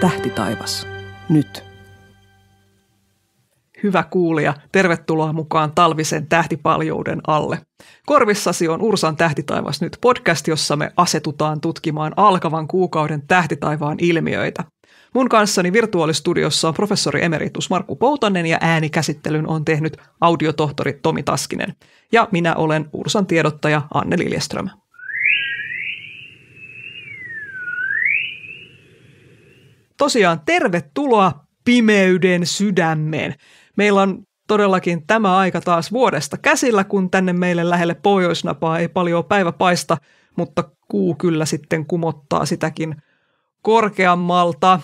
Tähti taivas. Nyt. Hyvä kuulija, tervetuloa mukaan talvisen tähtipaljouden alle. Korvissasi on Ursan tähtitaivas nyt podcast, jossa me asetutaan tutkimaan alkavan kuukauden tähtitaivaan ilmiöitä. Mun kanssani virtuaalistudiossa on professori emeritus Markku Poutanen ja äänikäsittelyn on tehnyt audiotohtori Tomi Taskinen. Ja minä olen Ursan tiedottaja Anne Liljeström. tosiaan tervetuloa pimeyden sydämeen. Meillä on todellakin tämä aika taas vuodesta käsillä, kun tänne meille lähelle pohjoisnapaa ei paljon päivä paista, mutta kuu kyllä sitten kumottaa sitäkin korkeammalta.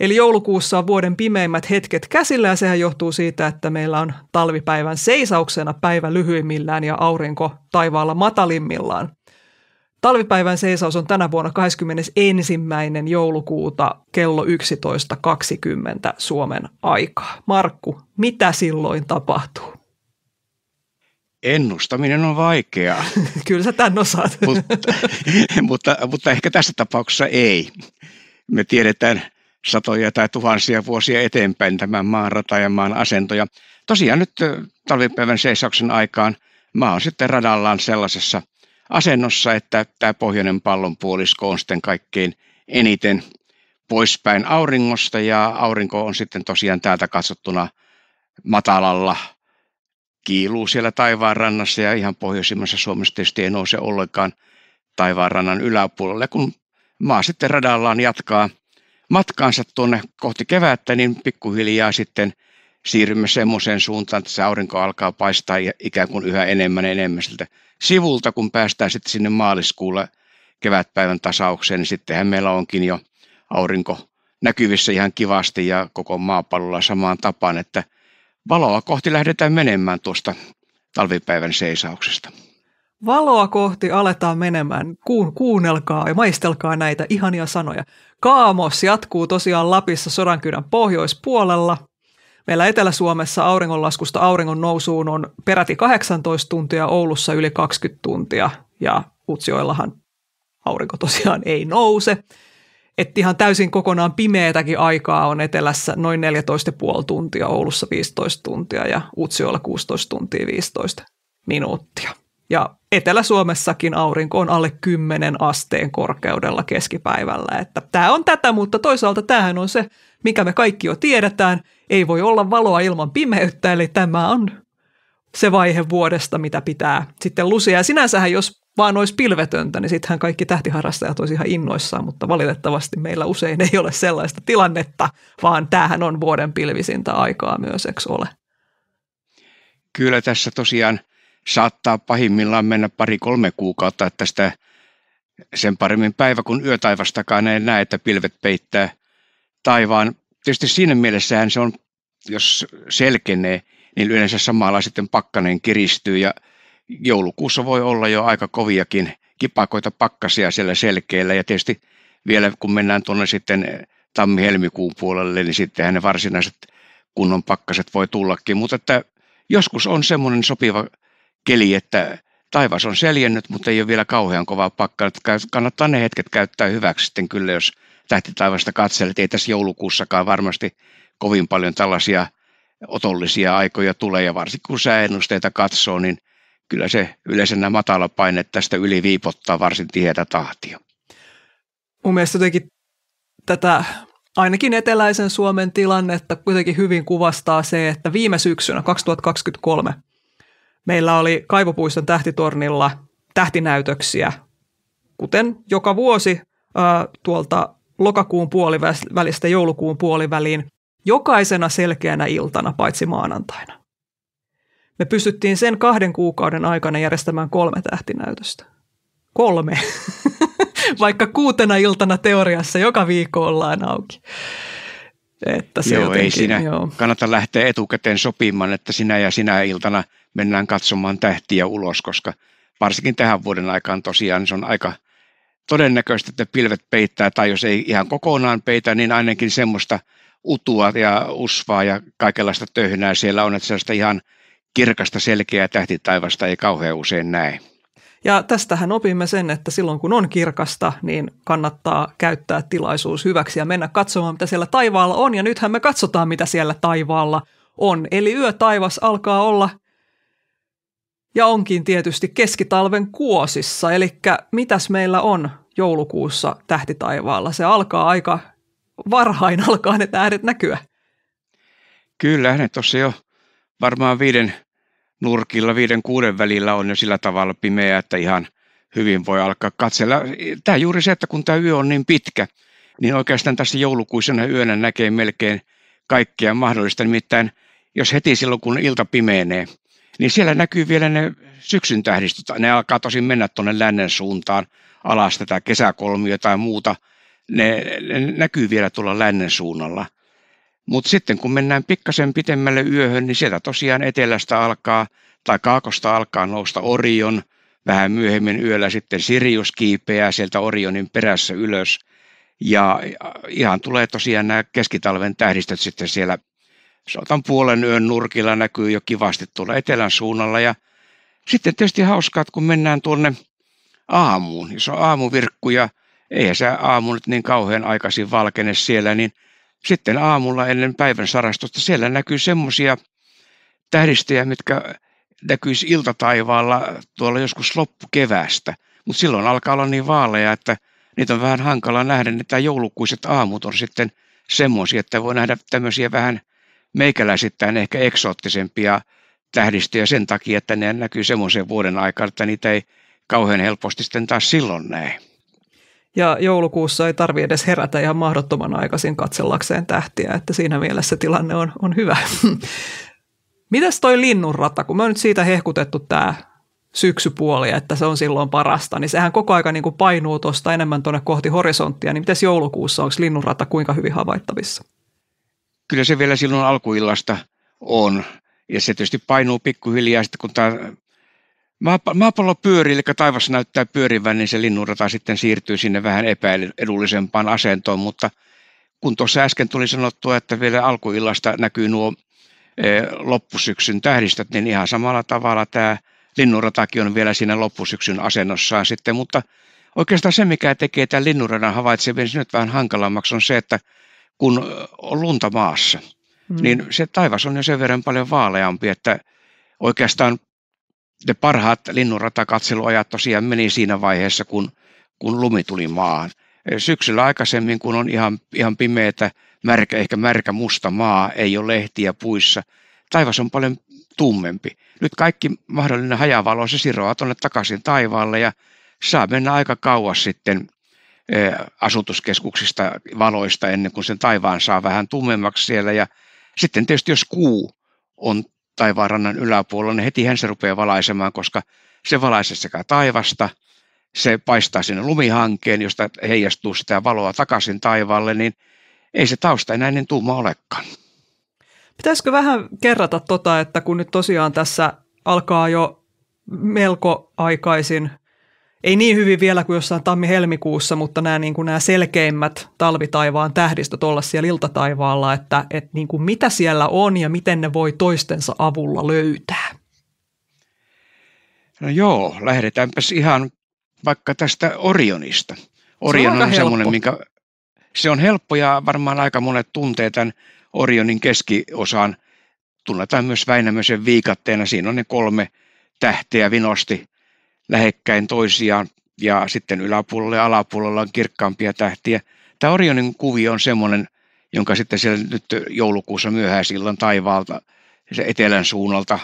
Eli joulukuussa on vuoden pimeimmät hetket käsillä ja sehän johtuu siitä, että meillä on talvipäivän seisauksena päivä lyhyimmillään ja aurinko taivaalla matalimmillaan. Talvipäivän seisaus on tänä vuonna 21. joulukuuta kello 11.20 Suomen aikaa. Markku, mitä silloin tapahtuu? Ennustaminen on vaikeaa. Kyllä sä tämän osaat. mutta, mutta, mutta ehkä tässä tapauksessa ei. Me tiedetään satoja tai tuhansia vuosia eteenpäin tämän maan rata ja maan asentoja. Tosiaan nyt talvipäivän seisauksen aikaan maa on sitten radallaan sellaisessa – asennossa, että tämä pohjoinen pallonpuolisko on sitten kaikkein eniten poispäin auringosta ja aurinko on sitten tosiaan täältä katsottuna matalalla kiiluu siellä taivaan rannassa ja ihan pohjoisimmassa Suomessa tietysti ei nouse ollenkaan taivaan rannan yläpuolelle. Kun maa sitten radallaan jatkaa matkaansa tuonne kohti kevättä, niin pikkuhiljaa sitten – siirrymme semmoiseen suuntaan, että se aurinko alkaa paistaa ikään kuin yhä enemmän enemmän siltä sivulta, kun päästään sitten sinne maaliskuulle kevätpäivän tasaukseen, niin sittenhän meillä onkin jo aurinko näkyvissä ihan kivasti ja koko maapallolla samaan tapaan, että valoa kohti lähdetään menemään tuosta talvipäivän seisauksesta. Valoa kohti aletaan menemään. Ku- kuunnelkaa ja maistelkaa näitä ihania sanoja. Kaamos jatkuu tosiaan Lapissa Sodankylän pohjoispuolella Meillä Etelä-Suomessa auringonlaskusta auringon nousuun on peräti 18 tuntia, Oulussa yli 20 tuntia ja Utsioillahan aurinko tosiaan ei nouse. Että ihan täysin kokonaan pimeätäkin aikaa on etelässä noin 14,5 tuntia, Oulussa 15 tuntia ja Utsioilla 16 tuntia 15 minuuttia. Ja Etelä-Suomessakin aurinko on alle 10 asteen korkeudella keskipäivällä. Että tämä on tätä, mutta toisaalta tämähän on se, mikä me kaikki jo tiedetään – ei voi olla valoa ilman pimeyttä, eli tämä on se vaihe vuodesta, mitä pitää sitten lusia. Ja sinänsähän, jos vaan olisi pilvetöntä, niin sittenhän kaikki tähtiharrastajat olisi ihan innoissaan, mutta valitettavasti meillä usein ei ole sellaista tilannetta, vaan tämähän on vuoden pilvisintä aikaa myös, eikö ole? Kyllä tässä tosiaan saattaa pahimmillaan mennä pari-kolme kuukautta, että sitä sen paremmin päivä kuin yötaivastakaan ei näe, että pilvet peittää taivaan tietysti siinä mielessähän se on, jos selkenee, niin yleensä samalla sitten pakkanen kiristyy ja joulukuussa voi olla jo aika koviakin kipakoita pakkasia siellä selkeillä ja tietysti vielä kun mennään tuonne sitten tammi-helmikuun puolelle, niin sittenhän ne varsinaiset kunnon pakkaset voi tullakin, mutta että joskus on semmoinen sopiva keli, että taivas on seljennyt, mutta ei ole vielä kauhean kovaa pakkaa. Kannattaa ne hetket käyttää hyväksi sitten kyllä, jos tähtitaivasta katselet, ei tässä joulukuussakaan varmasti kovin paljon tällaisia otollisia aikoja tulee, ja varsinkin kun sääennusteita katsoo, niin kyllä se yleensä nämä paine tästä yli viipottaa varsin tietä tahtia. Mun mielestä jotenkin tätä ainakin eteläisen Suomen tilannetta kuitenkin hyvin kuvastaa se, että viime syksynä 2023 meillä oli Kaivopuiston tähtitornilla tähtinäytöksiä, kuten joka vuosi äh, tuolta lokakuun puolivälistä joulukuun puoliväliin jokaisena selkeänä iltana paitsi maanantaina. Me pystyttiin sen kahden kuukauden aikana järjestämään kolme tähtinäytöstä. Kolme. Vaikka kuutena iltana teoriassa joka viikko ollaan auki. Että se joo, jotenkin, ei siinä joo. kannata lähteä etukäteen sopimaan, että sinä ja sinä iltana mennään katsomaan tähtiä ulos, koska varsinkin tähän vuoden aikaan tosiaan se on aika – todennäköistä, että pilvet peittää, tai jos ei ihan kokonaan peitä, niin ainakin semmoista utua ja usvaa ja kaikenlaista töhnää siellä on, että sellaista ihan kirkasta selkeää tähtitaivasta ei kauhean usein näe. Ja tästähän opimme sen, että silloin kun on kirkasta, niin kannattaa käyttää tilaisuus hyväksi ja mennä katsomaan, mitä siellä taivaalla on. Ja nythän me katsotaan, mitä siellä taivaalla on. Eli yötaivas alkaa olla – ja onkin tietysti keskitalven kuosissa. Eli mitäs meillä on joulukuussa tähtitaivaalla? Se alkaa aika varhain, alkaa ne tähdet näkyä. Kyllä, ne tuossa jo varmaan viiden nurkilla, viiden kuuden välillä on jo sillä tavalla pimeää, että ihan hyvin voi alkaa katsella. Tämä juuri se, että kun tämä yö on niin pitkä, niin oikeastaan tässä joulukuisena yönä näkee melkein kaikkea mahdollista. Nimittäin jos heti silloin, kun ilta pimeenee – niin siellä näkyy vielä ne syksyn tähdistöt. Ne alkaa tosin mennä tuonne lännen suuntaan alas tätä kesäkolmiota tai muuta. Ne, ne näkyy vielä tuolla lännen suunnalla. Mutta sitten kun mennään pikkasen pitemmälle yöhön, niin sieltä tosiaan etelästä alkaa tai kaakosta alkaa nousta Orion. Vähän myöhemmin yöllä sitten Sirius kiipeää sieltä Orionin perässä ylös. Ja ihan tulee tosiaan nämä keskitalven tähdistöt sitten siellä saatan puolen yön nurkilla näkyy jo kivasti tuolla etelän suunnalla. Ja sitten tietysti hauskaa, että kun mennään tuonne aamuun, jos on aamuvirkku ja eihän se aamu nyt niin kauhean aikaisin valkene siellä, niin sitten aamulla ennen päivän sarastusta siellä näkyy semmoisia tähdistöjä, mitkä näkyisi iltataivaalla tuolla joskus loppukeväästä. Mutta silloin alkaa olla niin vaaleja, että niitä on vähän hankala nähdä, että niin joulukuiset aamut on sitten semmoisia, että voi nähdä tämmöisiä vähän – meikäläisittäin ehkä eksoottisempia tähdistöjä sen takia, että ne näkyy semmoisen vuoden aikana, että niitä ei kauhean helposti sitten taas silloin näe. Ja joulukuussa ei tarvi edes herätä ihan mahdottoman aikaisin katsellakseen tähtiä, että siinä mielessä tilanne on, on hyvä. Mitäs toi linnunrata, kun me on nyt siitä hehkutettu tämä syksypuoli, että se on silloin parasta, niin sehän koko aika niin kuin painuu tuosta enemmän tuonne kohti horisonttia, niin mitäs joulukuussa, onko linnunrata kuinka hyvin havaittavissa? kyllä se vielä silloin alkuillasta on. Ja se tietysti painuu pikkuhiljaa sitten, kun tämä maapallo pyörii, eli taivas näyttää pyörivän, niin se linnunrata sitten siirtyy sinne vähän epäedullisempaan asentoon, mutta kun tuossa äsken tuli sanottua, että vielä alkuillasta näkyy nuo e, loppusyksyn tähdistöt, niin ihan samalla tavalla tämä linnunratakin on vielä siinä loppusyksyn asennossaan sitten, mutta oikeastaan se, mikä tekee tämän linnunradan havaitsemisen niin nyt vähän hankalammaksi, on se, että kun on lunta maassa, mm. niin se taivas on jo sen verran paljon vaaleampi, että oikeastaan ne parhaat linnunratakatseluajat tosiaan meni siinä vaiheessa, kun, kun lumi tuli maahan. Syksyllä aikaisemmin, kun on ihan, ihan pimeätä, märkä, ehkä märkä musta maa, ei ole lehtiä puissa, taivas on paljon tummempi. Nyt kaikki mahdollinen hajavalo, se siroaa tuonne takaisin taivaalle ja saa mennä aika kauas sitten asutuskeskuksista valoista ennen kuin sen taivaan saa vähän tummemmaksi siellä. Ja sitten tietysti jos kuu on taivaanrannan yläpuolella, niin heti hän se rupeaa valaisemaan, koska se valaisee sekä taivasta, se paistaa sinne lumihankeen, josta heijastuu sitä valoa takaisin taivaalle, niin ei se tausta enää niin tumma olekaan. Pitäisikö vähän kerrata tota, että kun nyt tosiaan tässä alkaa jo melko aikaisin – ei niin hyvin vielä kuin jossain tammi-helmikuussa, mutta nämä, niin kuin nämä selkeimmät talvitaivaan tähdistöt olla siellä iltataivaalla, että, että niin kuin mitä siellä on ja miten ne voi toistensa avulla löytää. No joo, lähdetäänpäs ihan vaikka tästä Orionista. Orion se on, on semmoinen, minkä se on helppo ja varmaan aika monet tuntee tämän Orionin keskiosaan. Tunnetaan myös Väinämöisen viikatteena. Siinä on ne kolme tähteä vinosti lähekkäin toisiaan ja sitten yläpuolella ja alapuolella on kirkkaampia tähtiä. Tämä Orionin kuvio on semmoinen, jonka sitten siellä nyt joulukuussa myöhäisillan taivaalta se etelän suunnalta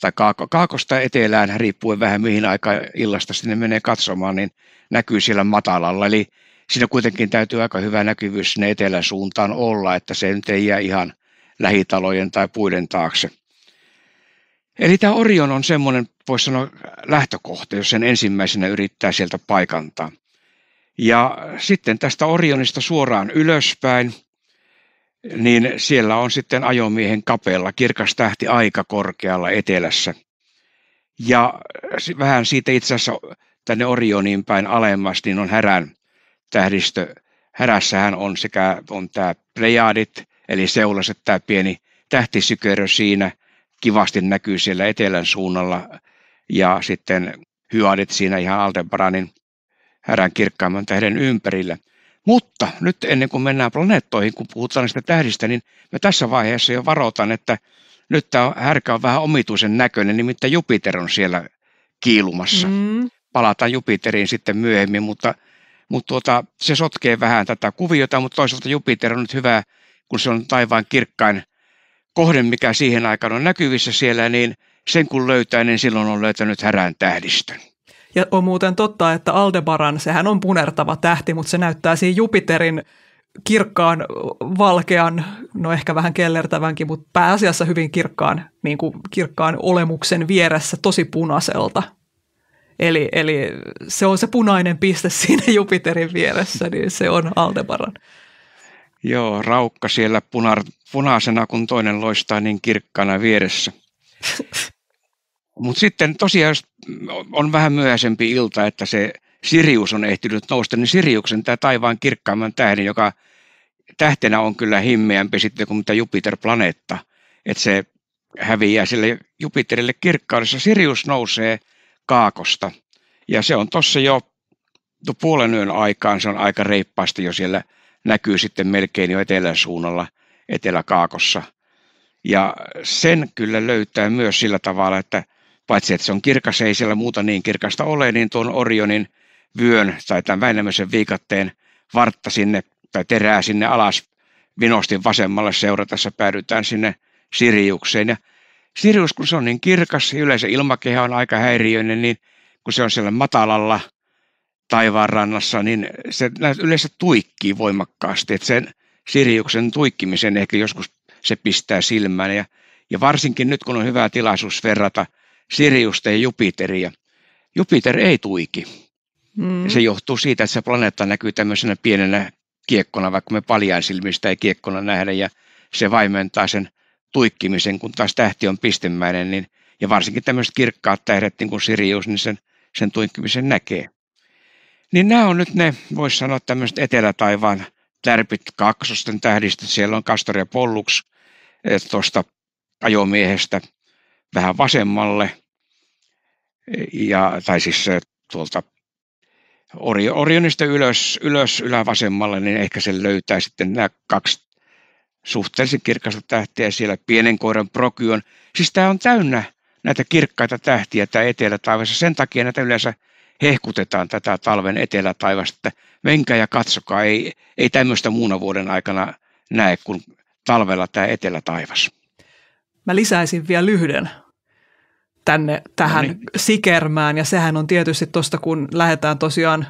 tai kaakosta etelään, riippuen vähän mihin aika illasta sinne menee katsomaan, niin näkyy siellä matalalla. Eli siinä kuitenkin täytyy aika hyvä näkyvyys sinne etelän suuntaan olla, että se nyt ei jää ihan lähitalojen tai puiden taakse. Eli tämä Orion on semmoinen, voisi sanoa, lähtökohta, jos sen ensimmäisenä yrittää sieltä paikantaa. Ja sitten tästä Orionista suoraan ylöspäin, niin siellä on sitten ajomiehen kapella, kirkas tähti aika korkealla etelässä. Ja vähän siitä itse asiassa tänne Orioniin päin alemmas, niin on härän tähdistö. Härässähän on sekä on tämä Plejadit, eli seulaset, tämä pieni tähtisykerö siinä – kivasti näkyy siellä etelän suunnalla ja sitten hyaadit siinä ihan altenbranin härän kirkkaimman tähden ympärillä. Mutta nyt ennen kuin mennään planeettoihin, kun puhutaan niistä tähdistä, niin me tässä vaiheessa jo varoitan, että nyt tämä härkä on vähän omituisen näköinen, nimittäin Jupiter on siellä kiilumassa. Mm. Palataan Jupiteriin sitten myöhemmin, mutta, mutta tuota, se sotkee vähän tätä kuviota, mutta toisaalta Jupiter on nyt hyvä, kun se on taivaan kirkkain kohde, mikä siihen aikaan on näkyvissä siellä, niin sen kun löytää, niin silloin on löytänyt härän tähdistön. Ja on muuten totta, että Aldebaran, sehän on punertava tähti, mutta se näyttää siinä Jupiterin kirkkaan, valkean, no ehkä vähän kellertävänkin, mutta pääasiassa hyvin kirkkaan, niin kuin kirkkaan olemuksen vieressä tosi punaiselta. Eli, eli se on se punainen piste siinä Jupiterin vieressä, niin se on Aldebaran. Joo, raukka siellä punar, punaisena, kun toinen loistaa niin kirkkana vieressä. Mutta sitten tosiaan, jos on vähän myöhäisempi ilta, että se Sirius on ehtinyt nousta, niin Siriuksen tämä taivaan kirkkaimman tähden, joka tähtenä on kyllä himmeämpi sitten kuin mitä Jupiter-planeetta, että se häviää sille Jupiterille kirkkaudessa. Sirius nousee kaakosta ja se on tuossa jo puolen yön aikaan, se on aika reippaasti jo siellä – näkyy sitten melkein jo etelän suunnalla, eteläkaakossa. Ja sen kyllä löytää myös sillä tavalla, että paitsi että se on kirkas, ei siellä muuta niin kirkasta ole, niin tuon Orionin vyön tai tämän Väinämöisen viikatteen vartta sinne tai terää sinne alas vinostin vasemmalle seuratessa päädytään sinne Siriukseen. Ja Sirius, kun se on niin kirkas, yleensä ilmakehä on aika häiriöinen, niin kun se on siellä matalalla taivaanrannassa, niin se yleensä tuikkii voimakkaasti. Että sen Sirjuksen tuikkimisen ehkä joskus se pistää silmään. Ja, ja varsinkin nyt, kun on hyvä tilaisuus verrata Sirjusta ja Jupiteria. Jupiter ei tuiki. Hmm. Se johtuu siitä, että se planeetta näkyy tämmöisenä pienenä kiekkona, vaikka me paljain silmistä ei kiekkona nähdä, ja se vaimentaa sen tuikkimisen, kun taas tähti on pistemäinen, niin, ja varsinkin tämmöiset kirkkaat tähdet, niin kuin Sirius, niin sen, sen tuikkimisen näkee. Niin nämä on nyt ne, voisi sanoa tämmöiset etelätaivaan tärpit kaksosten tähdistä. Siellä on Castor ja Pollux tuosta ajomiehestä vähän vasemmalle, ja, tai siis tuolta Orionista ylös, ylös ylävasemmalle, niin ehkä sen löytää sitten nämä kaksi suhteellisen kirkasta tähtiä siellä, pienen koiran Prokion. Siis tämä on täynnä näitä kirkkaita tähtiä tämä etelätaivassa. Sen takia näitä yleensä hehkutetaan tätä talven etelätaivasta. Menkää ja katsokaa, ei, ei tämmöistä muuna vuoden aikana näe kuin talvella tämä etelätaivas. Mä lisäisin vielä lyhden tänne tähän no niin. sikermään ja sehän on tietysti tuosta, kun lähdetään tosiaan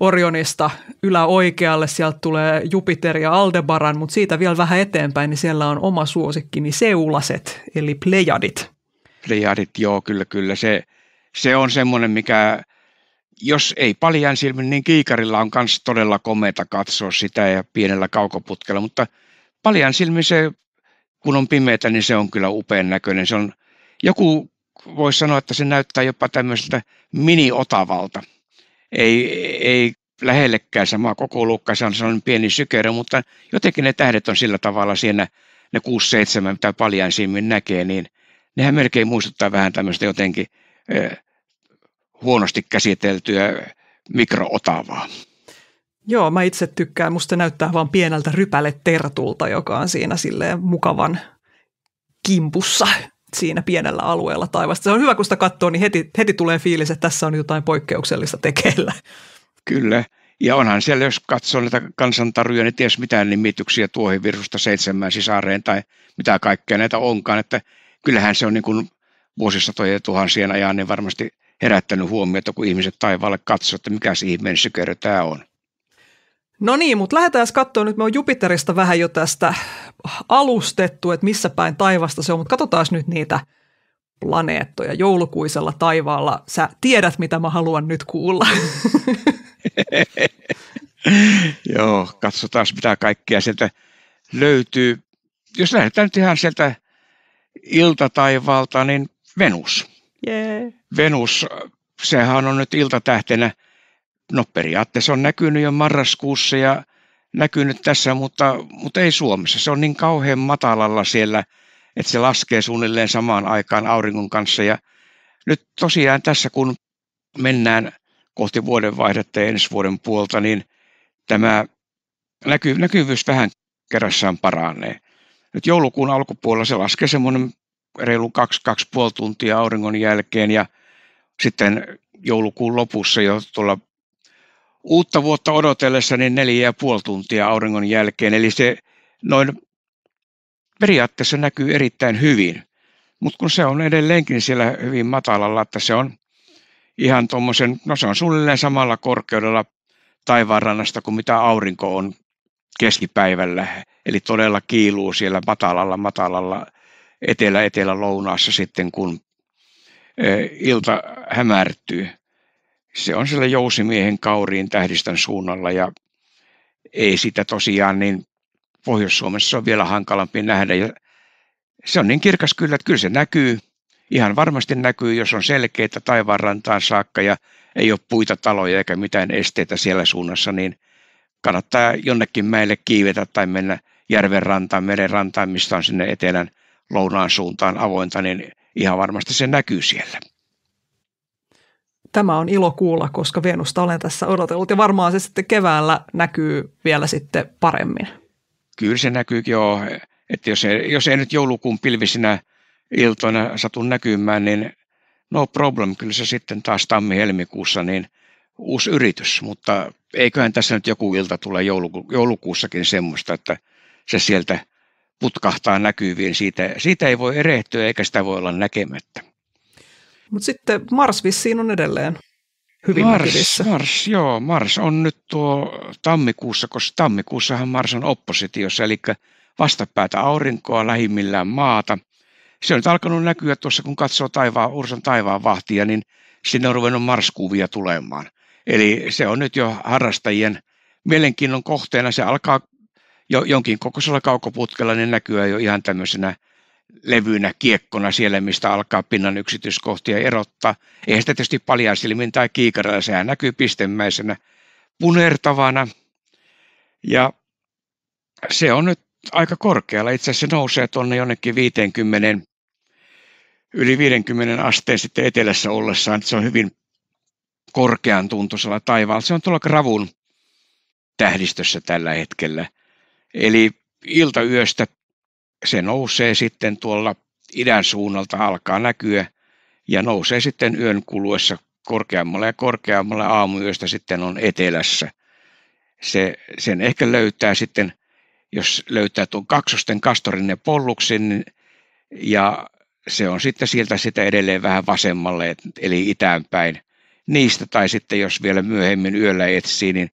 Orionista yläoikealle, sieltä tulee Jupiter ja Aldebaran, mutta siitä vielä vähän eteenpäin, niin siellä on oma suosikkini niin Seulaset, eli Plejadit. Plejadit, joo, kyllä, kyllä. Se, se on semmoinen, mikä jos ei paljain silmin, niin kiikarilla on myös todella komeita katsoa sitä ja pienellä kaukoputkella, mutta paljain silmin se, kun on pimeätä, niin se on kyllä upean näköinen. Se on, joku voisi sanoa, että se näyttää jopa tämmöiseltä mini-otavalta. Ei, ei lähellekään sama koko luukka, se on sellainen pieni sykerö, mutta jotenkin ne tähdet on sillä tavalla siinä, ne 6-7, mitä paljain silmin näkee, niin nehän melkein muistuttaa vähän tämmöistä jotenkin huonosti käsiteltyä mikrootavaa. Joo, mä itse tykkään. Musta näyttää vaan pieneltä rypäletertulta, joka on siinä silleen mukavan kimpussa siinä pienellä alueella taivasta. Se on hyvä, kun sitä katsoo, niin heti, heti tulee fiilis, että tässä on jotain poikkeuksellista tekeillä. Kyllä. Ja onhan siellä, jos katsoo näitä kansantaruja, niin ties mitään nimityksiä virusta seitsemään sisareen tai mitä kaikkea näitä onkaan. Että kyllähän se on niin kuin vuosisatojen ja tuhansien ajan niin varmasti herättänyt huomiota, kun ihmiset taivaalle katsovat, että mikä se ihmeen sykerö tämä on. No niin, mutta lähdetään katsomaan, nyt me on Jupiterista vähän jo tästä alustettu, että missä päin taivasta se on, mutta katsotaan nyt niitä planeettoja joulukuisella taivaalla. Sä tiedät, mitä mä haluan nyt kuulla. Joo, katsotaan mitä kaikkea sieltä löytyy. Jos lähdetään nyt ihan sieltä iltataivalta, niin Venus. Yeah. Venus, sehän on nyt iltatähtenä, no periaatteessa on näkynyt jo marraskuussa ja näkynyt tässä, mutta, mutta ei Suomessa. Se on niin kauhean matalalla siellä, että se laskee suunnilleen samaan aikaan auringon kanssa. Ja nyt tosiaan tässä, kun mennään kohti vuodenvaihdetta ja ensi vuoden puolta, niin tämä näkyvyys vähän kerrassaan paranee. Nyt joulukuun alkupuolella se laskee semmoinen reilu 2-2,5 tuntia auringon jälkeen ja sitten joulukuun lopussa jo tuolla uutta vuotta odotellessa niin neljä ja puoli tuntia auringon jälkeen. Eli se noin periaatteessa näkyy erittäin hyvin, mutta kun se on edelleenkin siellä hyvin matalalla, että se on ihan tuommoisen, no se on suunnilleen samalla korkeudella taivaanrannasta kuin mitä aurinko on keskipäivällä, eli todella kiiluu siellä matalalla, matalalla etelä-etelä-lounaassa sitten, kun ilta hämärtyy. Se on siellä jousimiehen kauriin tähdistön suunnalla ja ei sitä tosiaan niin Pohjois-Suomessa on vielä hankalampi nähdä. Ja se on niin kirkas kyllä, että kyllä se näkyy. Ihan varmasti näkyy, jos on selkeitä taivaanrantaan saakka ja ei ole puita taloja eikä mitään esteitä siellä suunnassa, niin kannattaa jonnekin mäille kiivetä tai mennä järven rantaan, meren rantaan, mistä on sinne etelän – lounaan suuntaan avointa, niin ihan varmasti se näkyy siellä. Tämä on ilo kuulla, koska Venusta olen tässä odotellut ja varmaan se sitten keväällä näkyy vielä sitten paremmin. Kyllä se näkyy joo, että jos ei, jos ei nyt joulukuun pilvisinä iltoina satu näkymään, niin no problem, kyllä se sitten taas tammi-helmikuussa niin uusi yritys, mutta eiköhän tässä nyt joku ilta tule jouluku, joulukuussakin semmoista, että se sieltä putkahtaa näkyviin. Siitä, siitä ei voi erehtyä eikä sitä voi olla näkemättä. Mutta sitten Mars vissiin on edelleen hyvin Mars, Mars, joo. Mars on nyt tuo tammikuussa, koska tammikuussahan Mars on oppositiossa, eli vastapäätä aurinkoa, lähimmillään maata. Se on nyt alkanut näkyä tuossa, kun katsoo taivaan, Ursan taivaan vahtia, niin sinne on ruvennut Marskuvia tulemaan. Eli se on nyt jo harrastajien mielenkiinnon kohteena. Se alkaa jo, jonkin kokoisella kaukoputkella ne näkyy jo ihan tämmöisenä levynä, kiekkona siellä, mistä alkaa pinnan yksityiskohtia erottaa. Eihän sitä tietysti paljaa silmin tai kiikaralla, sehän näkyy pistemäisenä punertavana. Ja se on nyt aika korkealla. Itse asiassa se nousee tuonne jonnekin 50, yli 50 asteen sitten etelässä ollessaan. Se on hyvin korkean tuntuisella taivaalla. Se on tuolla Ravun tähdistössä tällä hetkellä – Eli iltayöstä se nousee sitten tuolla idän suunnalta, alkaa näkyä ja nousee sitten yön kuluessa korkeammalle ja korkeammalle aamuyöstä sitten on etelässä. Se, sen ehkä löytää sitten, jos löytää tuon kaksosten kastorinne polluksen ja se on sitten sieltä sitä edelleen vähän vasemmalle, eli itäänpäin niistä, tai sitten jos vielä myöhemmin yöllä etsii, niin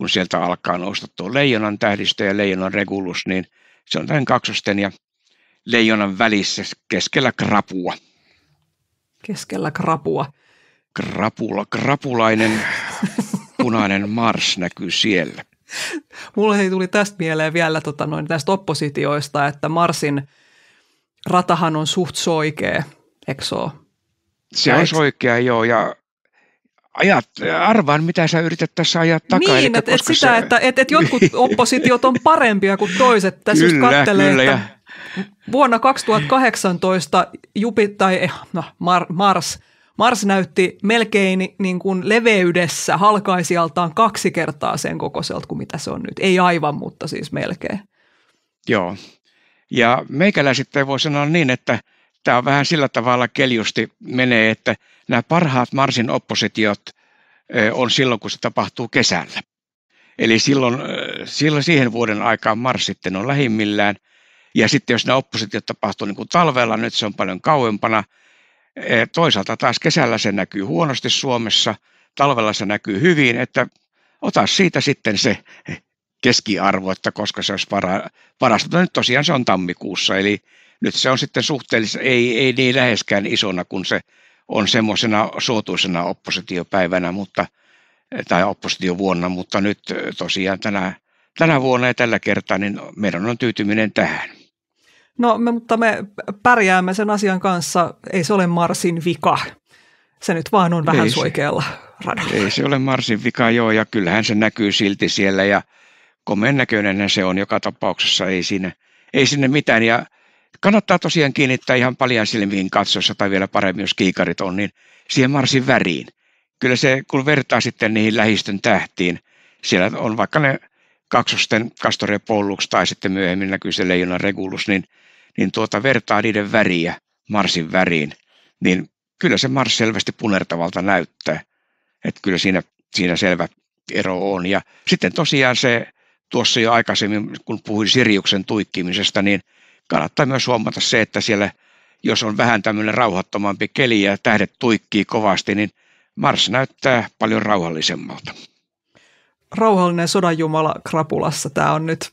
kun sieltä alkaa nousta tuo leijonan tähdistö ja leijonan regulus, niin se on tämän kaksosten ja leijonan välissä keskellä krapua. Keskellä krapua. Krapula, krapulainen punainen Mars näkyy siellä. Mulle tuli tästä mieleen vielä tota, noin tästä oppositioista, että Marsin ratahan on suht soikea, eikö se ole? Se on soikea, joo, ja ajat, arvaan, mitä sä yrität tässä ajaa takaa. Niin, että et sitä, sä... että et, et jotkut oppositiot on parempia kuin toiset. Tässä kyllä, just kattelee, kyllä, että ja... vuonna 2018 Jupi, tai eh, no, Mar, Mars, Mars näytti melkein niin kuin leveydessä halkaisijaltaan kaksi kertaa sen kokoiselta kuin mitä se on nyt. Ei aivan, mutta siis melkein. Joo. Ja meikäläiset voi sanoa niin, että – tämä on vähän sillä tavalla keljusti menee, että nämä parhaat Marsin oppositiot on silloin, kun se tapahtuu kesällä. Eli silloin, silloin siihen vuoden aikaan Mars sitten on lähimmillään. Ja sitten jos nämä oppositiot tapahtuu niin kuin talvella, nyt se on paljon kauempana. Toisaalta taas kesällä se näkyy huonosti Suomessa, talvella se näkyy hyvin, että ota siitä sitten se keskiarvo, että koska se olisi parasta. No nyt tosiaan se on tammikuussa, eli nyt se on sitten suhteellisesti, ei, ei niin läheskään isona kuin se on semmoisena suotuisena oppositiopäivänä, mutta, tai oppositiovuonna, mutta nyt tosiaan tänä, tänä vuonna ja tällä kertaa niin meidän on tyytyminen tähän. No, me, mutta me pärjäämme sen asian kanssa. Ei se ole Marsin vika. Se nyt vaan on vähän ei suikealla radalla. Ei se ole Marsin vika, joo, ja kyllähän se näkyy silti siellä, ja komeen näköinen se on joka tapauksessa. Ei sinne ei sinne mitään, ja Kannattaa tosiaan kiinnittää ihan paljon silmiin katsossa tai vielä paremmin, jos kiikarit on, niin siihen Marsin väriin. Kyllä se, kun vertaa sitten niihin lähistön tähtiin, siellä on vaikka ne kaksosten Castoria Pollux tai sitten myöhemmin näkyy se leijona Regulus, niin, niin tuota vertaa niiden väriä Marsin väriin, niin kyllä se Mars selvästi punertavalta näyttää. Että kyllä siinä, siinä selvä ero on. Ja sitten tosiaan se tuossa jo aikaisemmin, kun puhuin Siriuksen tuikkimisesta, niin – kannattaa myös huomata se, että siellä jos on vähän tämmöinen rauhattomampi keli ja tähdet tuikkii kovasti, niin Mars näyttää paljon rauhallisemmalta. Rauhallinen sodanjumala krapulassa tämä on nyt.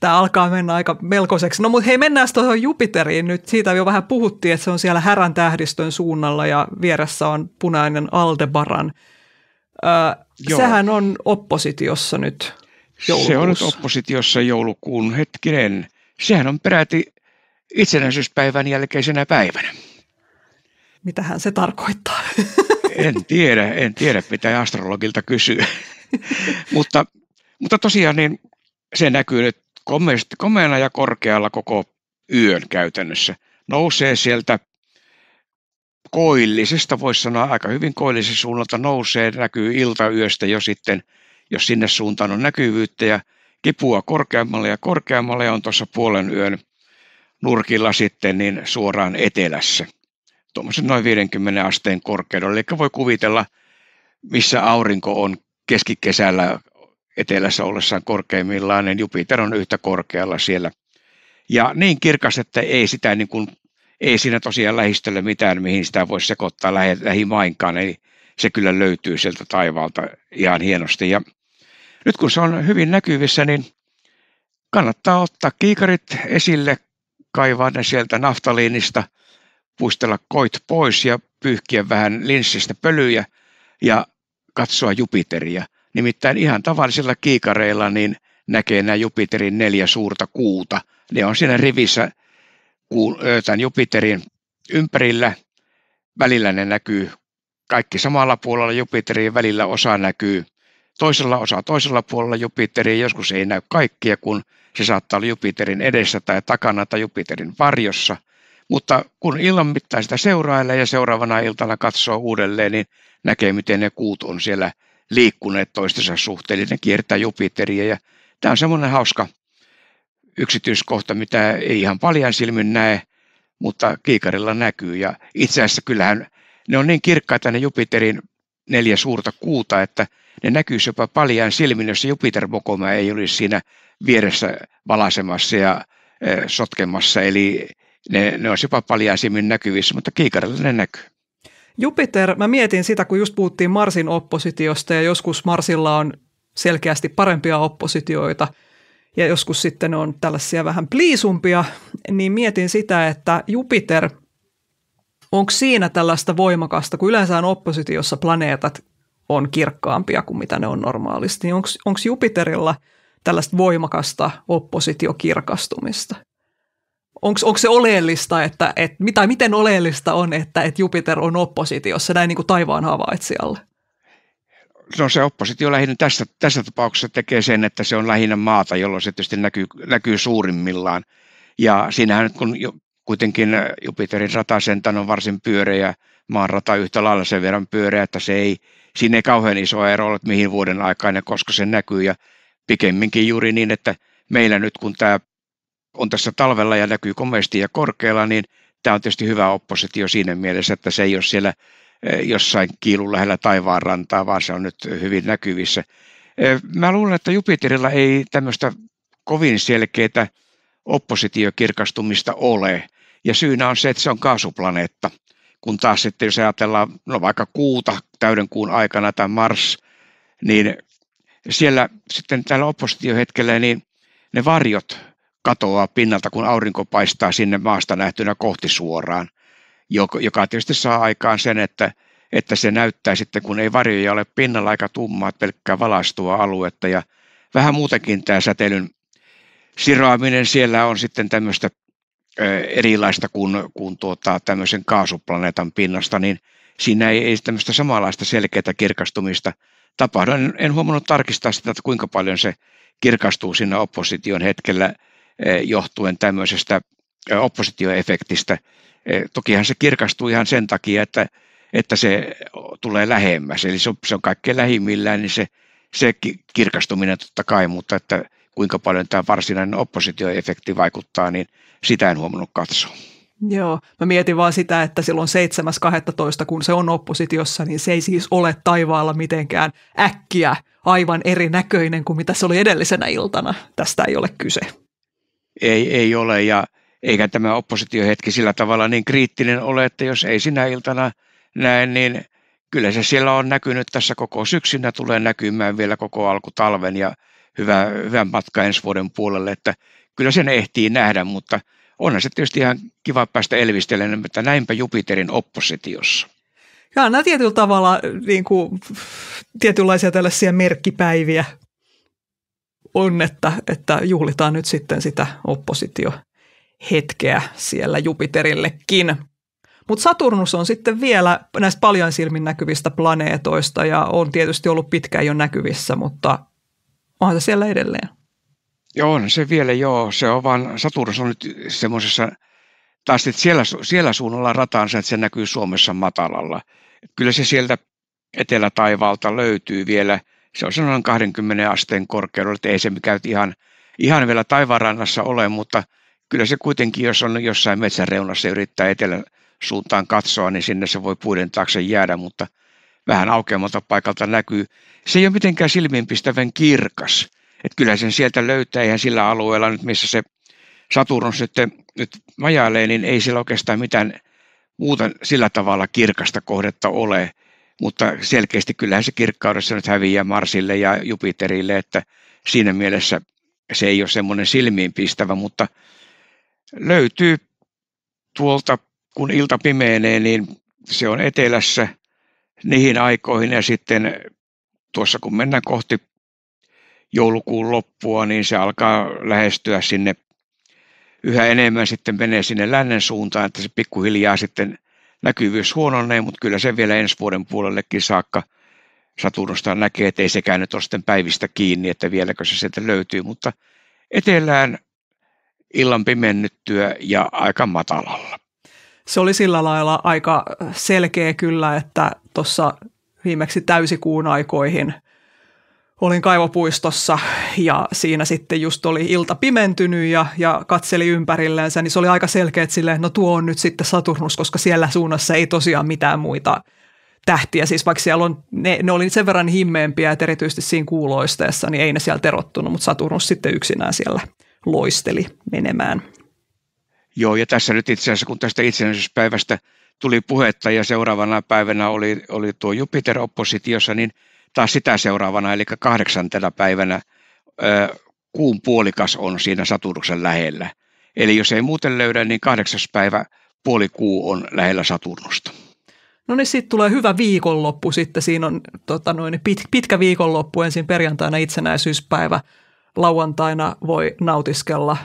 Tämä alkaa mennä aika melkoiseksi. No mutta hei, mennään tuohon Jupiteriin nyt. Siitä jo vähän puhuttiin, että se on siellä härän tähdistön suunnalla ja vieressä on punainen Aldebaran. Öö, Joo. sehän on oppositiossa nyt joulukuussa. Se on nyt oppositiossa joulukuun hetkinen. Sehän on peräti itsenäisyyspäivän jälkeisenä päivänä. Mitähän se tarkoittaa? En tiedä, en tiedä, pitää astrologilta kysyä. mutta, mutta tosiaan niin se näkyy nyt komeana ja korkealla koko yön käytännössä. Nousee sieltä koillisesta, voisi sanoa aika hyvin koillisen suunnalta nousee, näkyy iltayöstä jo sitten, jos sinne suuntaan on näkyvyyttä ja kipua korkeammalle ja korkeammalle ja on tuossa puolen yön nurkilla sitten niin suoraan etelässä. Tuommoisen noin 50 asteen korkeudella, eli voi kuvitella, missä aurinko on keskikesällä etelässä ollessaan korkeimmillaan, niin Jupiter on yhtä korkealla siellä. Ja niin kirkas, että ei, sitä niin kuin, ei siinä tosiaan lähistölle mitään, mihin sitä voisi sekoittaa lähimainkaan, eli se kyllä löytyy sieltä taivaalta ihan hienosti. Ja nyt kun se on hyvin näkyvissä, niin kannattaa ottaa kiikarit esille, kaivaa ne sieltä naftaliinista, puistella koit pois ja pyyhkiä vähän linssistä pölyjä ja katsoa Jupiteria. Nimittäin ihan tavallisilla kiikareilla niin näkee nämä Jupiterin neljä suurta kuuta. Ne on siinä rivissä tämän Jupiterin ympärillä. Välillä ne näkyy kaikki samalla puolella Jupiterin, välillä osa näkyy toisella osa toisella puolella Jupiteria, joskus ei näy kaikkia, kun se saattaa olla Jupiterin edessä tai takana tai Jupiterin varjossa. Mutta kun illan mittaan sitä seurailee ja seuraavana iltana katsoo uudelleen, niin näkee, miten ne kuut on siellä liikkuneet toistensa suhteen, eli ne kiertää Jupiteria. Ja tämä on semmoinen hauska yksityiskohta, mitä ei ihan paljon silmin näe, mutta kiikarilla näkyy. Ja itse asiassa kyllähän ne on niin kirkkaita ne Jupiterin neljä suurta kuuta, että ne näkyisi jopa paljon silmin, jos Jupiter mokoma ei olisi siinä vieressä valasemassa ja sotkemassa. Eli ne, ne olisi jopa paljon silmin näkyvissä, mutta kiikarilla ne näkyy. Jupiter, mä mietin sitä, kun just puhuttiin Marsin oppositiosta ja joskus Marsilla on selkeästi parempia oppositioita ja joskus sitten on tällaisia vähän pliisumpia, niin mietin sitä, että Jupiter – Onko siinä tällaista voimakasta, kun yleensä on oppositiossa planeetat on kirkkaampia kuin mitä ne on normaalisti, niin onko Jupiterilla tällaista voimakasta oppositiokirkastumista? Onko se oleellista, että, että mitä, miten oleellista on, että, että Jupiter on oppositiossa näin niin kuin taivaan havaitsijalle? no se oppositio lähinnä tässä, tässä tapauksessa tekee sen, että se on lähinnä maata, jolloin se tietysti näkyy, näkyy suurimmillaan. Ja siinähän nyt kun Kuitenkin äh, Jupiterin ratasentan on varsin pyöreä, maanrata yhtä lailla sen verran pyöreä, että se ei, siinä ei kauhean iso ero ole, että mihin vuoden aikaan ja koska se näkyy. Ja pikemminkin juuri niin, että meillä nyt kun tämä on tässä talvella ja näkyy komeasti ja korkealla, niin tämä on tietysti hyvä oppositio siinä mielessä, että se ei ole siellä äh, jossain kiilun lähellä taivaan rantaa, vaan se on nyt hyvin näkyvissä. Äh, mä luulen, että Jupiterilla ei tämmöistä kovin selkeää oppositiokirkastumista ole. Ja syynä on se, että se on kaasuplaneetta. Kun taas sitten jos ajatellaan no vaikka kuuta täyden kuun aikana tai Mars, niin siellä sitten tällä oppositiohetkellä niin ne varjot katoaa pinnalta, kun aurinko paistaa sinne maasta nähtynä kohti suoraan, joka tietysti saa aikaan sen, että, että se näyttää sitten, kun ei varjoja ole pinnalla aika tummaa, pelkkää valaistua aluetta ja vähän muutenkin tämä säteilyn siraaminen siellä on sitten tämmöistä erilaista kuin, kuin tuota, tämmöisen kaasuplaneetan pinnasta, niin siinä ei, ei tämmöistä samanlaista selkeää kirkastumista tapahdu. En, en huomannut tarkistaa sitä, että kuinka paljon se kirkastuu siinä opposition hetkellä johtuen tämmöisestä oppositioefektistä. Tokihan se kirkastuu ihan sen takia, että, että se tulee lähemmäs. Eli se on, se on kaikkein lähimmillään, niin se, se kirkastuminen totta kai, mutta että kuinka paljon tämä varsinainen oppositioefekti vaikuttaa, niin sitä en huomannut katsoa. Joo, mä mietin vaan sitä, että silloin 7.12. kun se on oppositiossa, niin se ei siis ole taivaalla mitenkään äkkiä aivan erinäköinen kuin mitä se oli edellisenä iltana. Tästä ei ole kyse. Ei, ei ole ja eikä tämä oppositiohetki sillä tavalla niin kriittinen ole, että jos ei sinä iltana näin, niin kyllä se siellä on näkynyt tässä koko syksynä, tulee näkymään vielä koko alkutalven ja hyvä, hyvä matka ensi vuoden puolelle, että kyllä sen ehtii nähdä, mutta onhan se tietysti ihan kiva päästä elvistelemään, että näinpä Jupiterin oppositiossa. Joo, nämä tietyllä tavalla niin kuin, tietynlaisia tällaisia merkkipäiviä on, että, että juhlitaan nyt sitten sitä oppositiohetkeä siellä Jupiterillekin. Mutta Saturnus on sitten vielä näistä paljon silmin näkyvistä planeetoista ja on tietysti ollut pitkään jo näkyvissä, mutta onhan se siellä edelleen. Joo, no se vielä, joo. Se on vaan, Saturnus on nyt semmoisessa, taas siellä, siellä suunnalla rataansa että se näkyy Suomessa matalalla. Kyllä se sieltä etelätaivaalta löytyy vielä, se on noin 20 asteen korkeudella, että ei se mikään ihan, ihan vielä taivaanrannassa ole, mutta kyllä se kuitenkin, jos on jossain metsän reunassa yrittää etelä suuntaan katsoa, niin sinne se voi puiden taakse jäädä, mutta – vähän aukeammalta paikalta näkyy. Se ei ole mitenkään silmiinpistävän kirkas. Että kyllä sen sieltä löytää, ihan sillä alueella nyt, missä se Saturnus nyt, nyt majailee, niin ei sillä oikeastaan mitään muuta sillä tavalla kirkasta kohdetta ole. Mutta selkeästi kyllähän se kirkkaudessa nyt häviää Marsille ja Jupiterille, että siinä mielessä se ei ole semmoinen silmiinpistävä, mutta löytyy tuolta, kun ilta pimeenee, niin se on etelässä – niihin aikoihin ja sitten tuossa kun mennään kohti joulukuun loppua, niin se alkaa lähestyä sinne yhä enemmän sitten menee sinne lännen suuntaan, että se pikkuhiljaa sitten näkyvyys huononee, mutta kyllä se vielä ensi vuoden puolellekin saakka Saturnosta näkee, että ei sekään nyt ole sitten päivistä kiinni, että vieläkö se sieltä löytyy, mutta etelään illan pimennyttyä ja aika matalalla se oli sillä lailla aika selkeä kyllä, että tuossa viimeksi täysikuun aikoihin olin kaivopuistossa ja siinä sitten just oli ilta pimentynyt ja, ja katseli ympärilleensä, niin se oli aika selkeä, että silleen, no tuo on nyt sitten Saturnus, koska siellä suunnassa ei tosiaan mitään muita tähtiä, siis vaikka siellä on, ne, ne oli sen verran himmeempiä, että erityisesti siinä kuuloisteessa, niin ei ne siellä terottunut, mutta Saturnus sitten yksinään siellä loisteli menemään Joo, ja tässä nyt itse asiassa, kun tästä itsenäisyyspäivästä tuli puhetta ja seuraavana päivänä oli, oli tuo Jupiter oppositiossa, niin taas sitä seuraavana, eli kahdeksantena päivänä ö, kuun puolikas on siinä Saturnuksen lähellä. Eli jos ei muuten löydä, niin kahdeksas päivä puolikuu on lähellä Saturnusta. No niin, sitten tulee hyvä viikonloppu sitten. Siinä on tota noin, pit, pitkä viikonloppu, ensin perjantaina itsenäisyyspäivä. Lauantaina voi nautiskella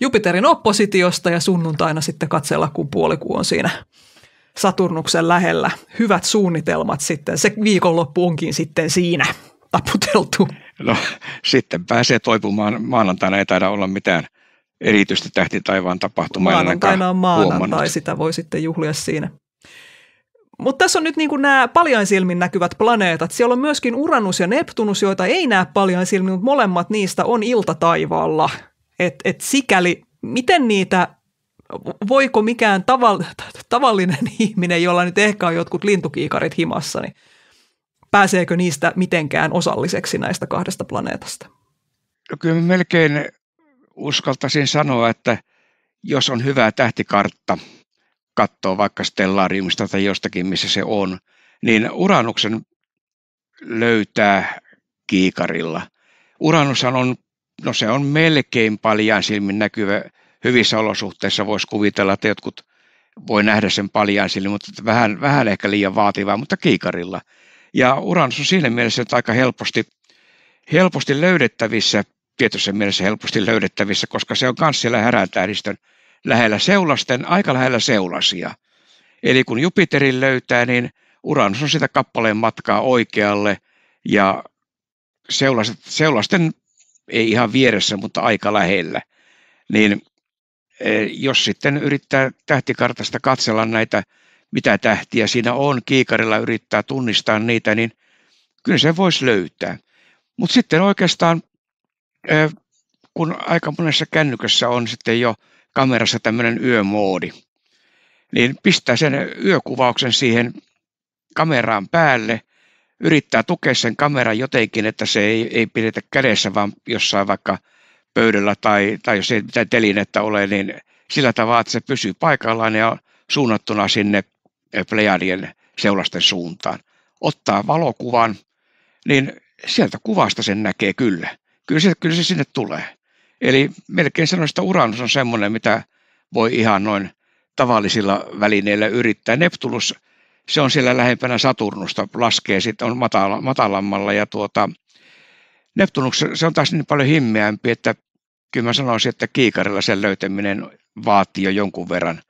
Jupiterin oppositiosta ja sunnuntaina sitten katsella, kun puolikuu on siinä Saturnuksen lähellä. Hyvät suunnitelmat sitten. Se viikonloppu onkin sitten siinä taputeltu. No sitten pääsee toipumaan. Maanantaina ei taida olla mitään erityistä tähti taivaan tapahtumaa. Maanantaina on maanantai, huomannut. sitä voi sitten juhlia siinä. Mutta tässä on nyt niin kuin nämä paljain silmin näkyvät planeetat. Siellä on myöskin Uranus ja Neptunus, joita ei näe paljain silmin, mutta molemmat niistä on iltataivaalla – et, et sikäli, miten niitä voiko mikään taval, tavallinen ihminen, jolla nyt ehkä on jotkut lintukiikarit himassa, niin pääseekö niistä mitenkään osalliseksi näistä kahdesta planeetasta? No kyllä melkein uskaltaisin sanoa, että jos on hyvä tähtikartta, katsoa vaikka Stellariumista tai jostakin, missä se on, niin Uranuksen löytää kiikarilla. Uranushan on no se on melkein paljaan silmin näkyvä. Hyvissä olosuhteissa voisi kuvitella, että jotkut voi nähdä sen paljaan silmin, mutta vähän, vähän ehkä liian vaativaa, mutta kiikarilla. Ja Uranus on siinä mielessä että aika helposti, helposti löydettävissä, tietyssä mielessä helposti löydettävissä, koska se on myös siellä häräntähdistön lähellä seulasten, aika lähellä seulasia. Eli kun Jupiterin löytää, niin Uranus on sitä kappaleen matkaa oikealle ja seulasten ei ihan vieressä, mutta aika lähellä, niin e, jos sitten yrittää tähtikartasta katsella näitä, mitä tähtiä siinä on, kiikarilla yrittää tunnistaa niitä, niin kyllä se voisi löytää. Mutta sitten oikeastaan, e, kun aika monessa kännykässä on sitten jo kamerassa tämmöinen yömoodi, niin pistää sen yökuvauksen siihen kameraan päälle yrittää tukea sen kameran jotenkin, että se ei, ei pidetä kädessä, vaan jossain vaikka pöydällä tai, tai jos ei mitään telinettä ole, niin sillä tavalla, että se pysyy paikallaan ja suunnattuna sinne eh, Plejadien seulasten suuntaan. Ottaa valokuvan, niin sieltä kuvasta sen näkee kyllä. Kyllä se, kyllä se sinne tulee. Eli melkein sanoisin, että Uranus on semmoinen, mitä voi ihan noin tavallisilla välineillä yrittää. Neptunus se on siellä lähempänä Saturnusta, laskee sitten, on matala, matalammalla ja tuota, Neptunus, se on taas niin paljon himmeämpi, että kyllä mä sanoisin, että kiikarilla sen löytäminen vaatii jo jonkun verran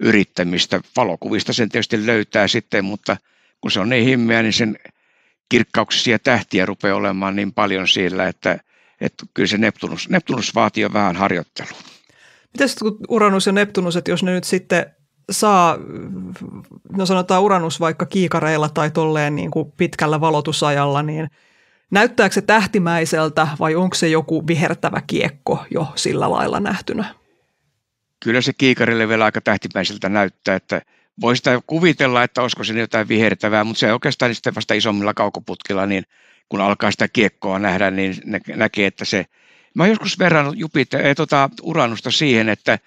yrittämistä. Valokuvista sen tietysti löytää sitten, mutta kun se on niin himmeä, niin sen kirkkauksia ja tähtiä rupeaa olemaan niin paljon siellä, että, että kyllä se Neptunus, Neptunus vaatii jo vähän harjoittelua. sitten kun Uranus ja Neptunus, että jos ne nyt sitten saa, no sanotaan Uranus vaikka kiikareilla tai tolleen niin kuin pitkällä valotusajalla, niin näyttääkö se tähtimäiseltä vai onko se joku vihertävä kiekko jo sillä lailla nähtynä? Kyllä se kiikarille vielä aika tähtimäiseltä näyttää, että voi sitä kuvitella, että olisiko siinä jotain vihertävää, mutta se oikeastaan sitten vasta isommilla kaukoputkilla, niin kun alkaa sitä kiekkoa nähdä, niin nä- näkee, että se... Mä joskus verrannut Jupiter, ei, eh, tota, Uranusta siihen, että –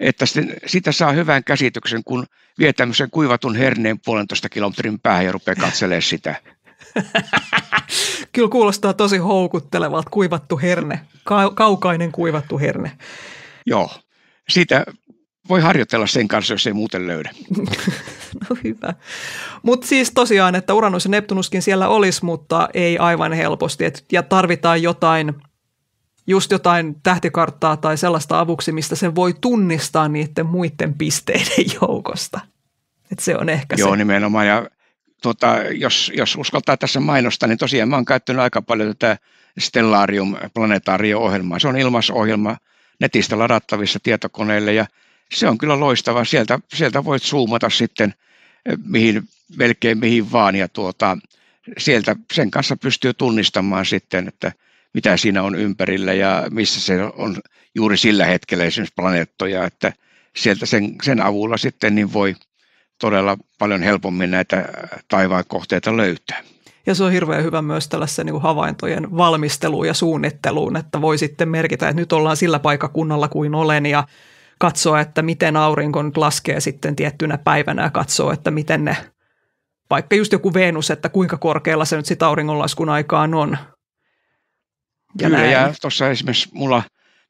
että sitä saa hyvän käsityksen, kun vie tämmöisen kuivatun herneen puolentoista kilometrin päähän ja rupeaa katselemaan sitä. Kyllä kuulostaa tosi houkuttelevalta kuivattu herne, Ka- kaukainen kuivattu herne. Joo, sitä voi harjoitella sen kanssa, jos ei muuten löydä. no hyvä. Mutta siis tosiaan, että Uranus ja Neptunuskin siellä olisi, mutta ei aivan helposti. Et, ja tarvitaan jotain – just jotain tähtikarttaa tai sellaista avuksi, mistä sen voi tunnistaa niiden muiden pisteiden joukosta. Et se on ehkä Joo, se. nimenomaan. Ja tuota, jos, jos uskaltaa tässä mainostaa, niin tosiaan mä oon käyttänyt aika paljon tätä Stellarium Planetario-ohjelmaa. Se on ilmasohjelma netistä ladattavissa tietokoneille ja se on kyllä loistava. Sieltä, sieltä voit zoomata sitten eh, mihin, melkein mihin vaan ja tuota, sieltä sen kanssa pystyy tunnistamaan sitten, että – mitä siinä on ympärillä ja missä se on juuri sillä hetkellä esimerkiksi planeettoja, että sieltä sen, sen avulla sitten niin voi todella paljon helpommin näitä taivaan kohteita löytää. Ja se on hirveän hyvä myös tällaisen niin havaintojen valmisteluun ja suunnitteluun, että voi sitten merkitä, että nyt ollaan sillä paikakunnalla kuin olen ja katsoa, että miten aurinko nyt laskee sitten tiettynä päivänä ja katsoa, että miten ne, vaikka just joku Venus, että kuinka korkealla se nyt sitten auringonlaskun aikaan on, ja, Kyllä, näin. ja tuossa esimerkiksi mulla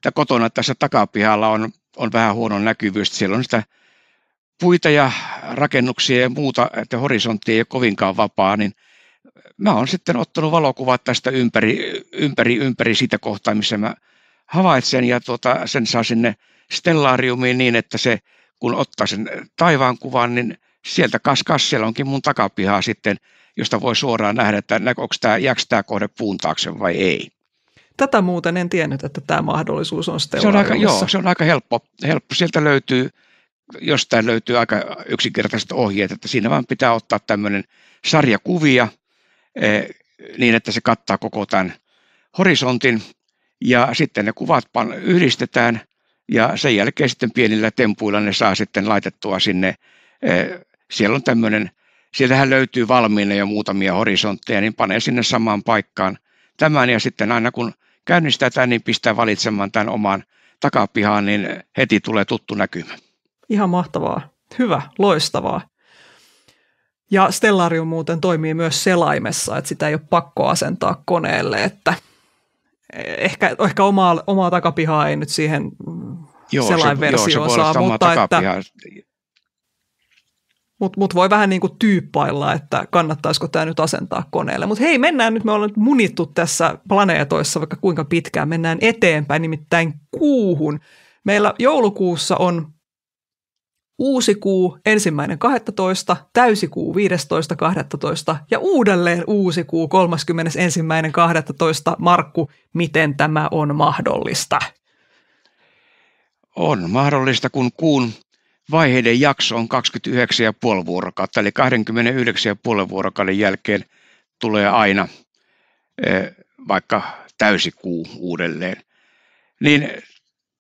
tai kotona tässä takapihalla on, on vähän huono näkyvyys. Siellä on sitä puita ja rakennuksia ja muuta, että horisontti ei ole kovinkaan vapaa, niin mä oon sitten ottanut valokuvat tästä ympäri, ympäri, ympäri sitä kohtaa, missä mä havaitsen ja tuota, sen saa sinne stellaariumiin niin, että se kun ottaa sen taivaan kuvan, niin sieltä kas, kas siellä onkin mun takapihaa sitten, josta voi suoraan nähdä, että onko tämä, jääkö tämä kohde puun taakse vai ei. Tätä muuten en tiennyt, että tämä mahdollisuus on se on aika, Joo, se on aika helppo. helppo. Sieltä löytyy, jostain löytyy aika yksinkertaiset ohjeet, että siinä vaan pitää ottaa tämmöinen sarja kuvia eh, niin, että se kattaa koko tämän horisontin. Ja sitten ne kuvat pan, yhdistetään ja sen jälkeen sitten pienillä tempuilla ne saa sitten laitettua sinne. Eh, siellä on tämmöinen, sieltähän löytyy valmiina jo muutamia horisontteja, niin panee sinne samaan paikkaan – tämän ja sitten aina kun käynnistää tämän, niin pistää valitsemaan tämän oman takapihaan, niin heti tulee tuttu näkymä. Ihan mahtavaa. Hyvä, loistavaa. Ja Stellarium muuten toimii myös selaimessa, että sitä ei ole pakko asentaa koneelle, että ehkä, ehkä omaa, omaa takapihaa ei nyt siihen selainversioon se, se saa, mutta että, mutta mut voi vähän niin kuin tyyppailla, että kannattaisiko tämä nyt asentaa koneelle. Mutta hei, mennään nyt, me ollaan nyt munittu tässä planeetoissa vaikka kuinka pitkään. Mennään eteenpäin, nimittäin kuuhun. Meillä joulukuussa on uusi kuu ensimmäinen 12, täysikuu 15.12 ja uudelleen uusi kuu 31.12. Markku, miten tämä on mahdollista? On mahdollista, kun kuun vaiheiden jakso on 29,5 vuorokautta, eli 29,5 vuorokauden jälkeen tulee aina eh, vaikka täysikuu uudelleen. Niin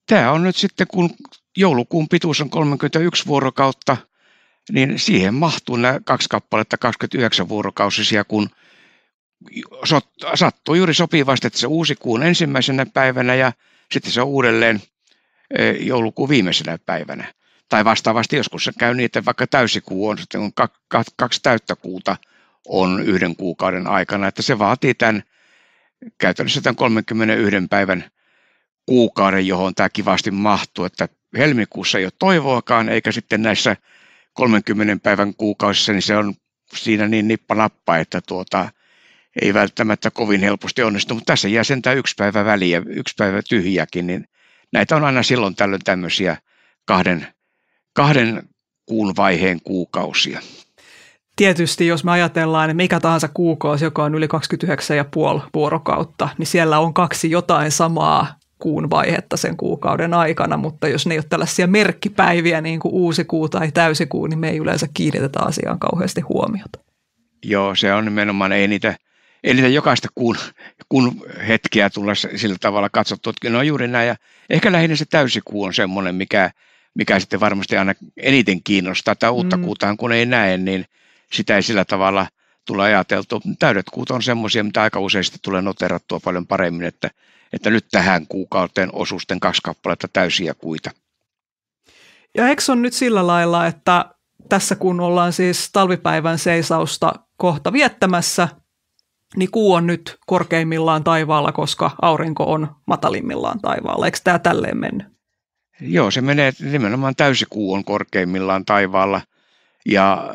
tämä on nyt sitten, kun joulukuun pituus on 31 vuorokautta, niin siihen mahtuu nämä kaksi kappaletta 29 vuorokausisia, kun sattuu juuri sopivasti, että se uusi kuun ensimmäisenä päivänä ja sitten se on uudelleen eh, joulukuun viimeisenä päivänä. Tai vastaavasti joskus se käy niin, että vaikka täysikuu on, sitten on kaksi täyttä kuuta on yhden kuukauden aikana, että se vaatii tämän käytännössä tämän 31 päivän kuukauden, johon tämä kivasti mahtuu, että helmikuussa ei ole toivoakaan, eikä sitten näissä 30 päivän kuukausissa, niin se on siinä niin nippanappa, että tuota, ei välttämättä kovin helposti onnistu, mutta tässä jää sentään yksi päivä väliä, yksi päivä tyhjäkin, niin näitä on aina silloin tällöin tämmöisiä kahden kahden kuun vaiheen kuukausia. Tietysti jos me ajatellaan, että mikä tahansa kuukausi, joka on yli 29,5 vuorokautta, niin siellä on kaksi jotain samaa kuun vaihetta sen kuukauden aikana, mutta jos ne ei ole tällaisia merkkipäiviä niin kuin uusi kuu tai täysikuu, niin me ei yleensä kiinnitetä asiaan kauheasti huomiota. Joo, se on nimenomaan, ei niitä, ei niitä jokaista kuun, kuun hetkiä tulla sillä tavalla katsottu, että on juuri näin. Ja ehkä lähinnä se täysikuu on semmoinen, mikä mikä sitten varmasti aina eniten kiinnostaa. Tätä uutta mm. kuutaan kun ei näe, niin sitä ei sillä tavalla tule ajateltu. Täydet kuut on semmoisia, mitä aika useasti tulee noterattua paljon paremmin, että, että nyt tähän kuukauteen osuusten kaksi kappaletta täysiä kuita. Ja eikö on nyt sillä lailla, että tässä kun ollaan siis talvipäivän seisausta kohta viettämässä, niin kuu on nyt korkeimmillaan taivaalla, koska aurinko on matalimmillaan taivaalla. Eikö tämä tälleen mennyt? Joo, se menee nimenomaan täysikuu on korkeimmillaan taivaalla ja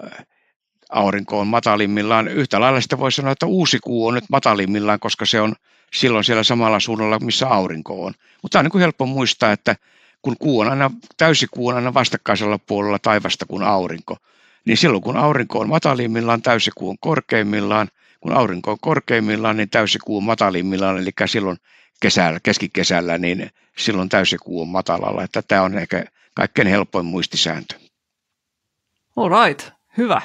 aurinko on matalimmillaan. Yhtä lailla sitä voi sanoa, että uusi kuu on nyt matalimmillaan, koska se on silloin siellä samalla suunnalla, missä aurinko on. Mutta tämä on niin kuin helppo muistaa, että kun kuu on aina, täysikuu on aina vastakkaisella puolella taivasta kuin aurinko, niin silloin kun aurinko on matalimmillaan, täysikuu on korkeimmillaan, kun aurinko on korkeimmillaan, niin täysikuu on matalimmillaan, eli silloin kesällä, keskikesällä, niin silloin täysikuu on matalalla. Että tämä on ehkä kaikkein helpoin muistisääntö. All right, hyvä.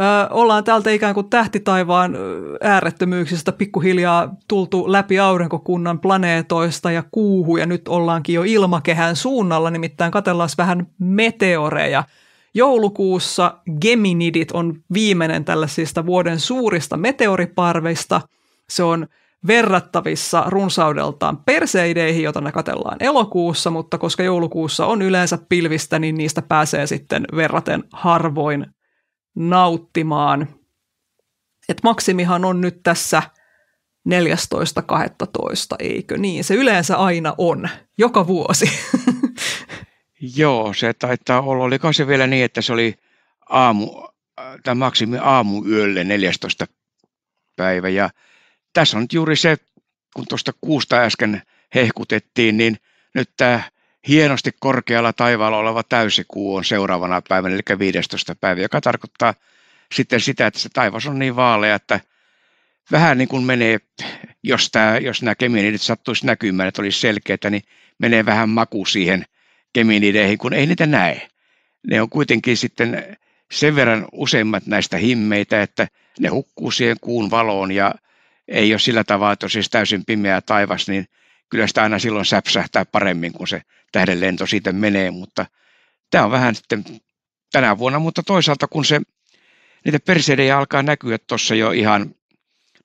Ö, ollaan täältä ikään kuin tähtitaivaan äärettömyyksistä pikkuhiljaa tultu läpi aurinkokunnan planeetoista ja kuuhu ja nyt ollaankin jo ilmakehän suunnalla, nimittäin katellaan vähän meteoreja. Joulukuussa Geminidit on viimeinen tällaisista vuoden suurista meteoriparveista. Se on verrattavissa runsaudeltaan perseideihin, jota ne katellaan elokuussa, mutta koska joulukuussa on yleensä pilvistä, niin niistä pääsee sitten verraten harvoin nauttimaan. Et maksimihan on nyt tässä 14.12, eikö niin? Se yleensä aina on, joka vuosi. Joo, se taitaa olla. Oliko se vielä niin, että se oli aamu, äh, tai maksimi aamuyölle 14 päivä ja – tässä on nyt juuri se, kun tuosta kuusta äsken hehkutettiin, niin nyt tämä hienosti korkealla taivaalla oleva täysikuu on seuraavana päivänä, eli 15. päivä, joka tarkoittaa sitten sitä, että se taivas on niin vaalea, että vähän niin kuin menee, jos, tämä, jos nämä keminiidit sattuisi näkymään, että olisi selkeitä, niin menee vähän maku siihen keminiideihin, kun ei niitä näe. Ne on kuitenkin sitten sen verran useimmat näistä himmeitä, että ne hukkuu siihen kuun valoon ja ei ole sillä tavalla, että on siis täysin pimeä taivas, niin kyllä sitä aina silloin säpsähtää paremmin, kun se tähdenlento siitä menee, mutta tämä on vähän sitten tänä vuonna, mutta toisaalta kun se, niitä perseidejä alkaa näkyä tuossa jo ihan,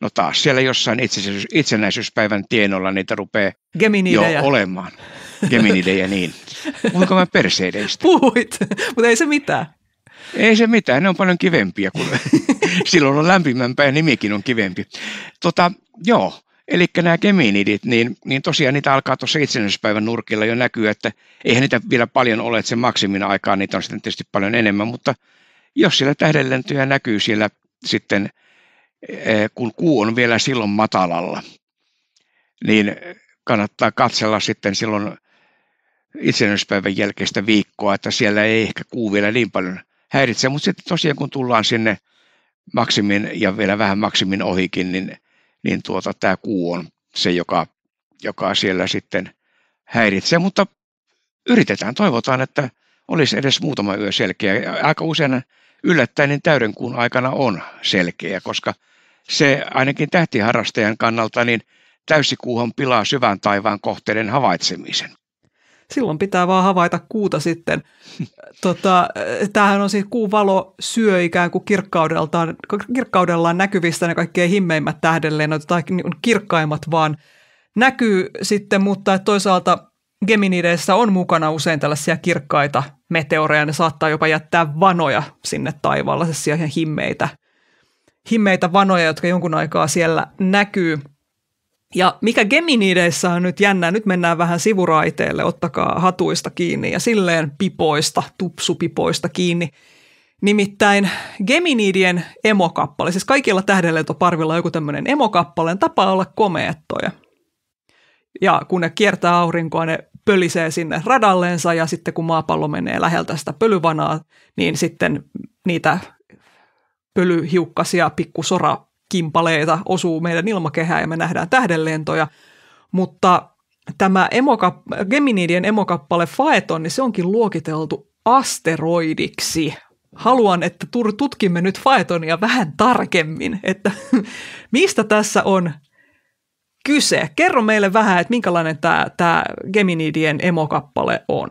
no taas siellä jossain itsenäisyys, itsenäisyyspäivän tienolla niitä rupeaa jo olemaan. Geminidejä, niin. Puhuinko mä perseideistä? Puhuit, mutta ei se mitään. Ei se mitään, ne on paljon kivempiä, kun silloin on lämpimämpää ja nimikin on kivempi. Tota, joo, eli nämä kemiinidit, niin, niin tosiaan niitä alkaa tuossa itsenäisyyspäivän nurkilla jo näkyä, että eihän niitä vielä paljon ole, että se maksimin aikaa niitä on sitten tietysti paljon enemmän, mutta jos siellä tähdenlentyjä näkyy siellä sitten, eh, kun kuu on vielä silloin matalalla, niin kannattaa katsella sitten silloin itsenäisyyspäivän jälkeistä viikkoa, että siellä ei ehkä kuu vielä niin paljon – häiritsee. Mutta sitten tosiaan kun tullaan sinne maksimin ja vielä vähän maksimin ohikin, niin, niin tuota, tämä kuu on se, joka, joka siellä sitten häiritsee. Mutta yritetään, toivotaan, että olisi edes muutama yö selkeä. Aika usein yllättäen niin täyden kuun aikana on selkeä, koska se ainakin tähtiharrastajan kannalta niin täysikuuhan pilaa syvän taivaan kohteiden havaitsemisen silloin pitää vaan havaita kuuta sitten. Tota, tämähän on siis kuun valo syö ikään kuin kirkkaudeltaan, kirkkaudellaan näkyvistä ne kaikkein himmeimmät tähdenlennot tota, tai niin kirkkaimmat vaan näkyy sitten, mutta toisaalta Geminideissä on mukana usein tällaisia kirkkaita meteoreja, ne saattaa jopa jättää vanoja sinne siis ihan himmeitä, himmeitä vanoja, jotka jonkun aikaa siellä näkyy – ja mikä Geminideissä on nyt jännää, nyt mennään vähän sivuraiteelle, ottakaa hatuista kiinni ja silleen pipoista, tupsupipoista kiinni. Nimittäin Geminidien emokappale, siis kaikilla tähdenlentoparvilla on joku tämmöinen emokappaleen tapa olla komeettoja. Ja kun ne kiertää aurinkoa, ne pölisee sinne radalleensa ja sitten kun maapallo menee läheltä sitä pölyvanaa, niin sitten niitä pölyhiukkasia pikkusora kimpaleita osuu meidän ilmakehään ja me nähdään tähdenlentoja, mutta tämä emokap- Geminidien emokappale Faeton, niin se onkin luokiteltu asteroidiksi. Haluan, että tutkimme nyt Faetonia vähän tarkemmin, että mistä tässä on kyse. Kerro meille vähän, että minkälainen tämä, tämä Geminidien emokappale on.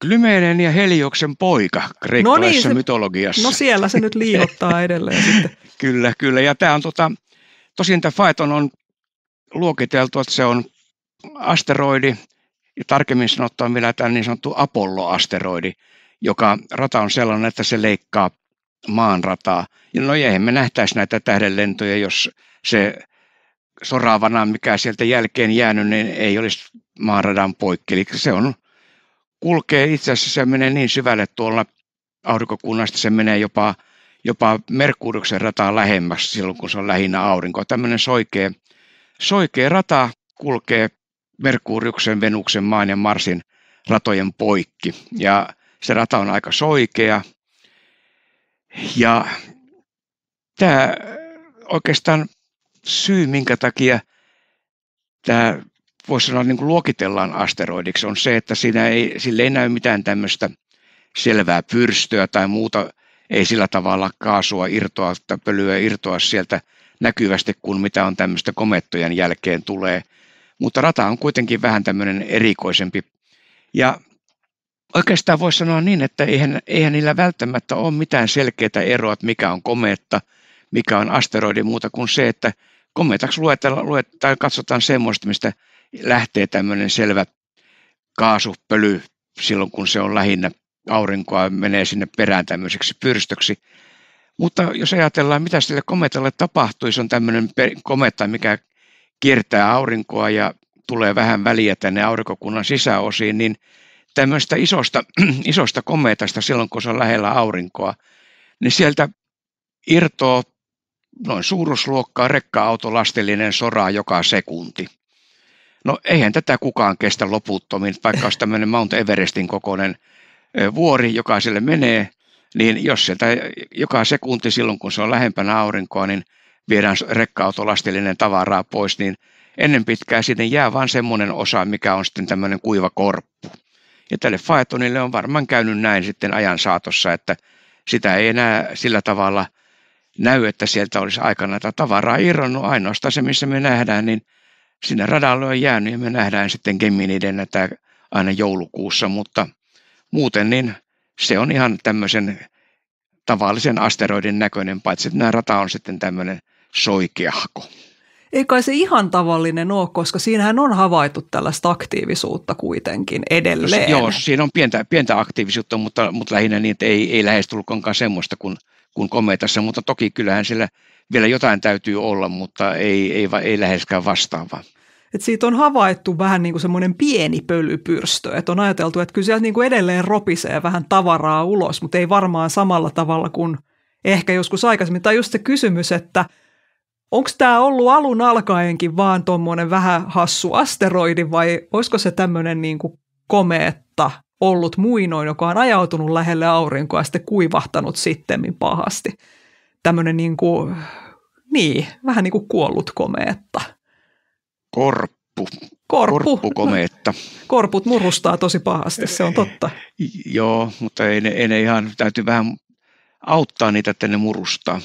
Klymeenen ja Helioksen poika kreikkalaisessa no niin, se, mytologiassa. No siellä se nyt liihottaa edelleen sitten. Kyllä, kyllä. Ja tämä on tota, tosin tämä Phaeton on luokiteltu, että se on asteroidi, ja tarkemmin sanottuna vielä tämä niin sanottu Apollo-asteroidi, joka rata on sellainen, että se leikkaa maan rataa. Ja no eihän me nähtäisi näitä tähdenlentoja, jos se soraavana, mikä sieltä jälkeen jäänyt, niin ei olisi maanradan poikki. Eli se on, kulkee itse asiassa, se menee niin syvälle tuolla aurinkokunnasta, se menee jopa jopa Merkuruksen rataa lähemmäs silloin, kun se on lähinnä aurinko. Tämmöinen soikea, soikea rata kulkee Merkuruksen, Venuksen, Maan ja Marsin ratojen poikki. Ja se rata on aika soikea. Ja tämä oikeastaan syy, minkä takia tämä voisi sanoa niin kuin luokitellaan asteroidiksi, on se, että siinä ei, sille ei näy mitään tämmöistä selvää pyrstöä tai muuta ei sillä tavalla kaasua irtoa tai pölyä irtoa sieltä näkyvästi kuin mitä on tämmöistä komettojen jälkeen tulee. Mutta rata on kuitenkin vähän tämmöinen erikoisempi. Ja oikeastaan voisi sanoa niin, että eihän, eihän niillä välttämättä ole mitään selkeitä eroa, että mikä on kometta, mikä on asteroidi muuta kuin se, että kometaksi luetaan, luetaan katsotaan semmoista, mistä lähtee tämmöinen selvä kaasupöly silloin, kun se on lähinnä aurinkoa menee sinne perään tämmöiseksi pyrstöksi. Mutta jos ajatellaan, mitä sille kometalle tapahtui, se on tämmöinen kometta, mikä kiertää aurinkoa ja tulee vähän väliä tänne aurinkokunnan sisäosiin, niin tämmöistä isosta, isosta kometasta silloin, kun se on lähellä aurinkoa, niin sieltä irtoaa noin suuruusluokkaa rekka-autolastillinen soraa joka sekunti. No eihän tätä kukaan kestä loputtomiin, vaikka olisi tämmöinen Mount Everestin kokoinen – vuori, joka sille menee, niin jos sieltä joka sekunti silloin, kun se on lähempänä aurinkoa, niin viedään rekka-autolastillinen tavaraa pois, niin ennen pitkää sitten jää vain semmoinen osa, mikä on sitten tämmöinen kuiva korppu. Ja tälle Faetonille on varmaan käynyt näin sitten ajan saatossa, että sitä ei enää sillä tavalla näy, että sieltä olisi aikana tätä tavaraa irronnut. Ainoastaan se, missä me nähdään, niin sinne radalle on jäänyt ja me nähdään sitten Geminiden näitä aina joulukuussa, mutta – muuten niin se on ihan tämmöisen tavallisen asteroidin näköinen, paitsi että nämä rata on sitten tämmöinen soikeahko. Ei kai se ihan tavallinen ole, koska siinähän on havaittu tällaista aktiivisuutta kuitenkin edelleen. Joo, siinä on pientä, pientä aktiivisuutta, mutta, mutta lähinnä niin, että ei, ei lähestulkoonkaan semmoista kuin, kuin kometassa, mutta toki kyllähän sillä vielä jotain täytyy olla, mutta ei, ei, ei läheskään vastaavaa että siitä on havaittu vähän niin kuin semmoinen pieni pölypyrstö, että on ajateltu, että kyllä sieltä niin kuin edelleen ropisee vähän tavaraa ulos, mutta ei varmaan samalla tavalla kuin ehkä joskus aikaisemmin. Tai just se kysymys, että onko tämä ollut alun alkaenkin vaan tuommoinen vähän hassu asteroidi vai olisiko se tämmöinen niin kuin komeetta ollut muinoin, joka on ajautunut lähelle aurinkoa ja sitten kuivahtanut sittemmin pahasti. Tämmöinen niin kuin, niin, vähän niin kuin kuollut komeetta. Korppu. Korppu. komeetta, Korput murustaa tosi pahasti, se on totta. Joo, mutta ei ei ne ihan, täytyy vähän auttaa niitä, että ne murustaa.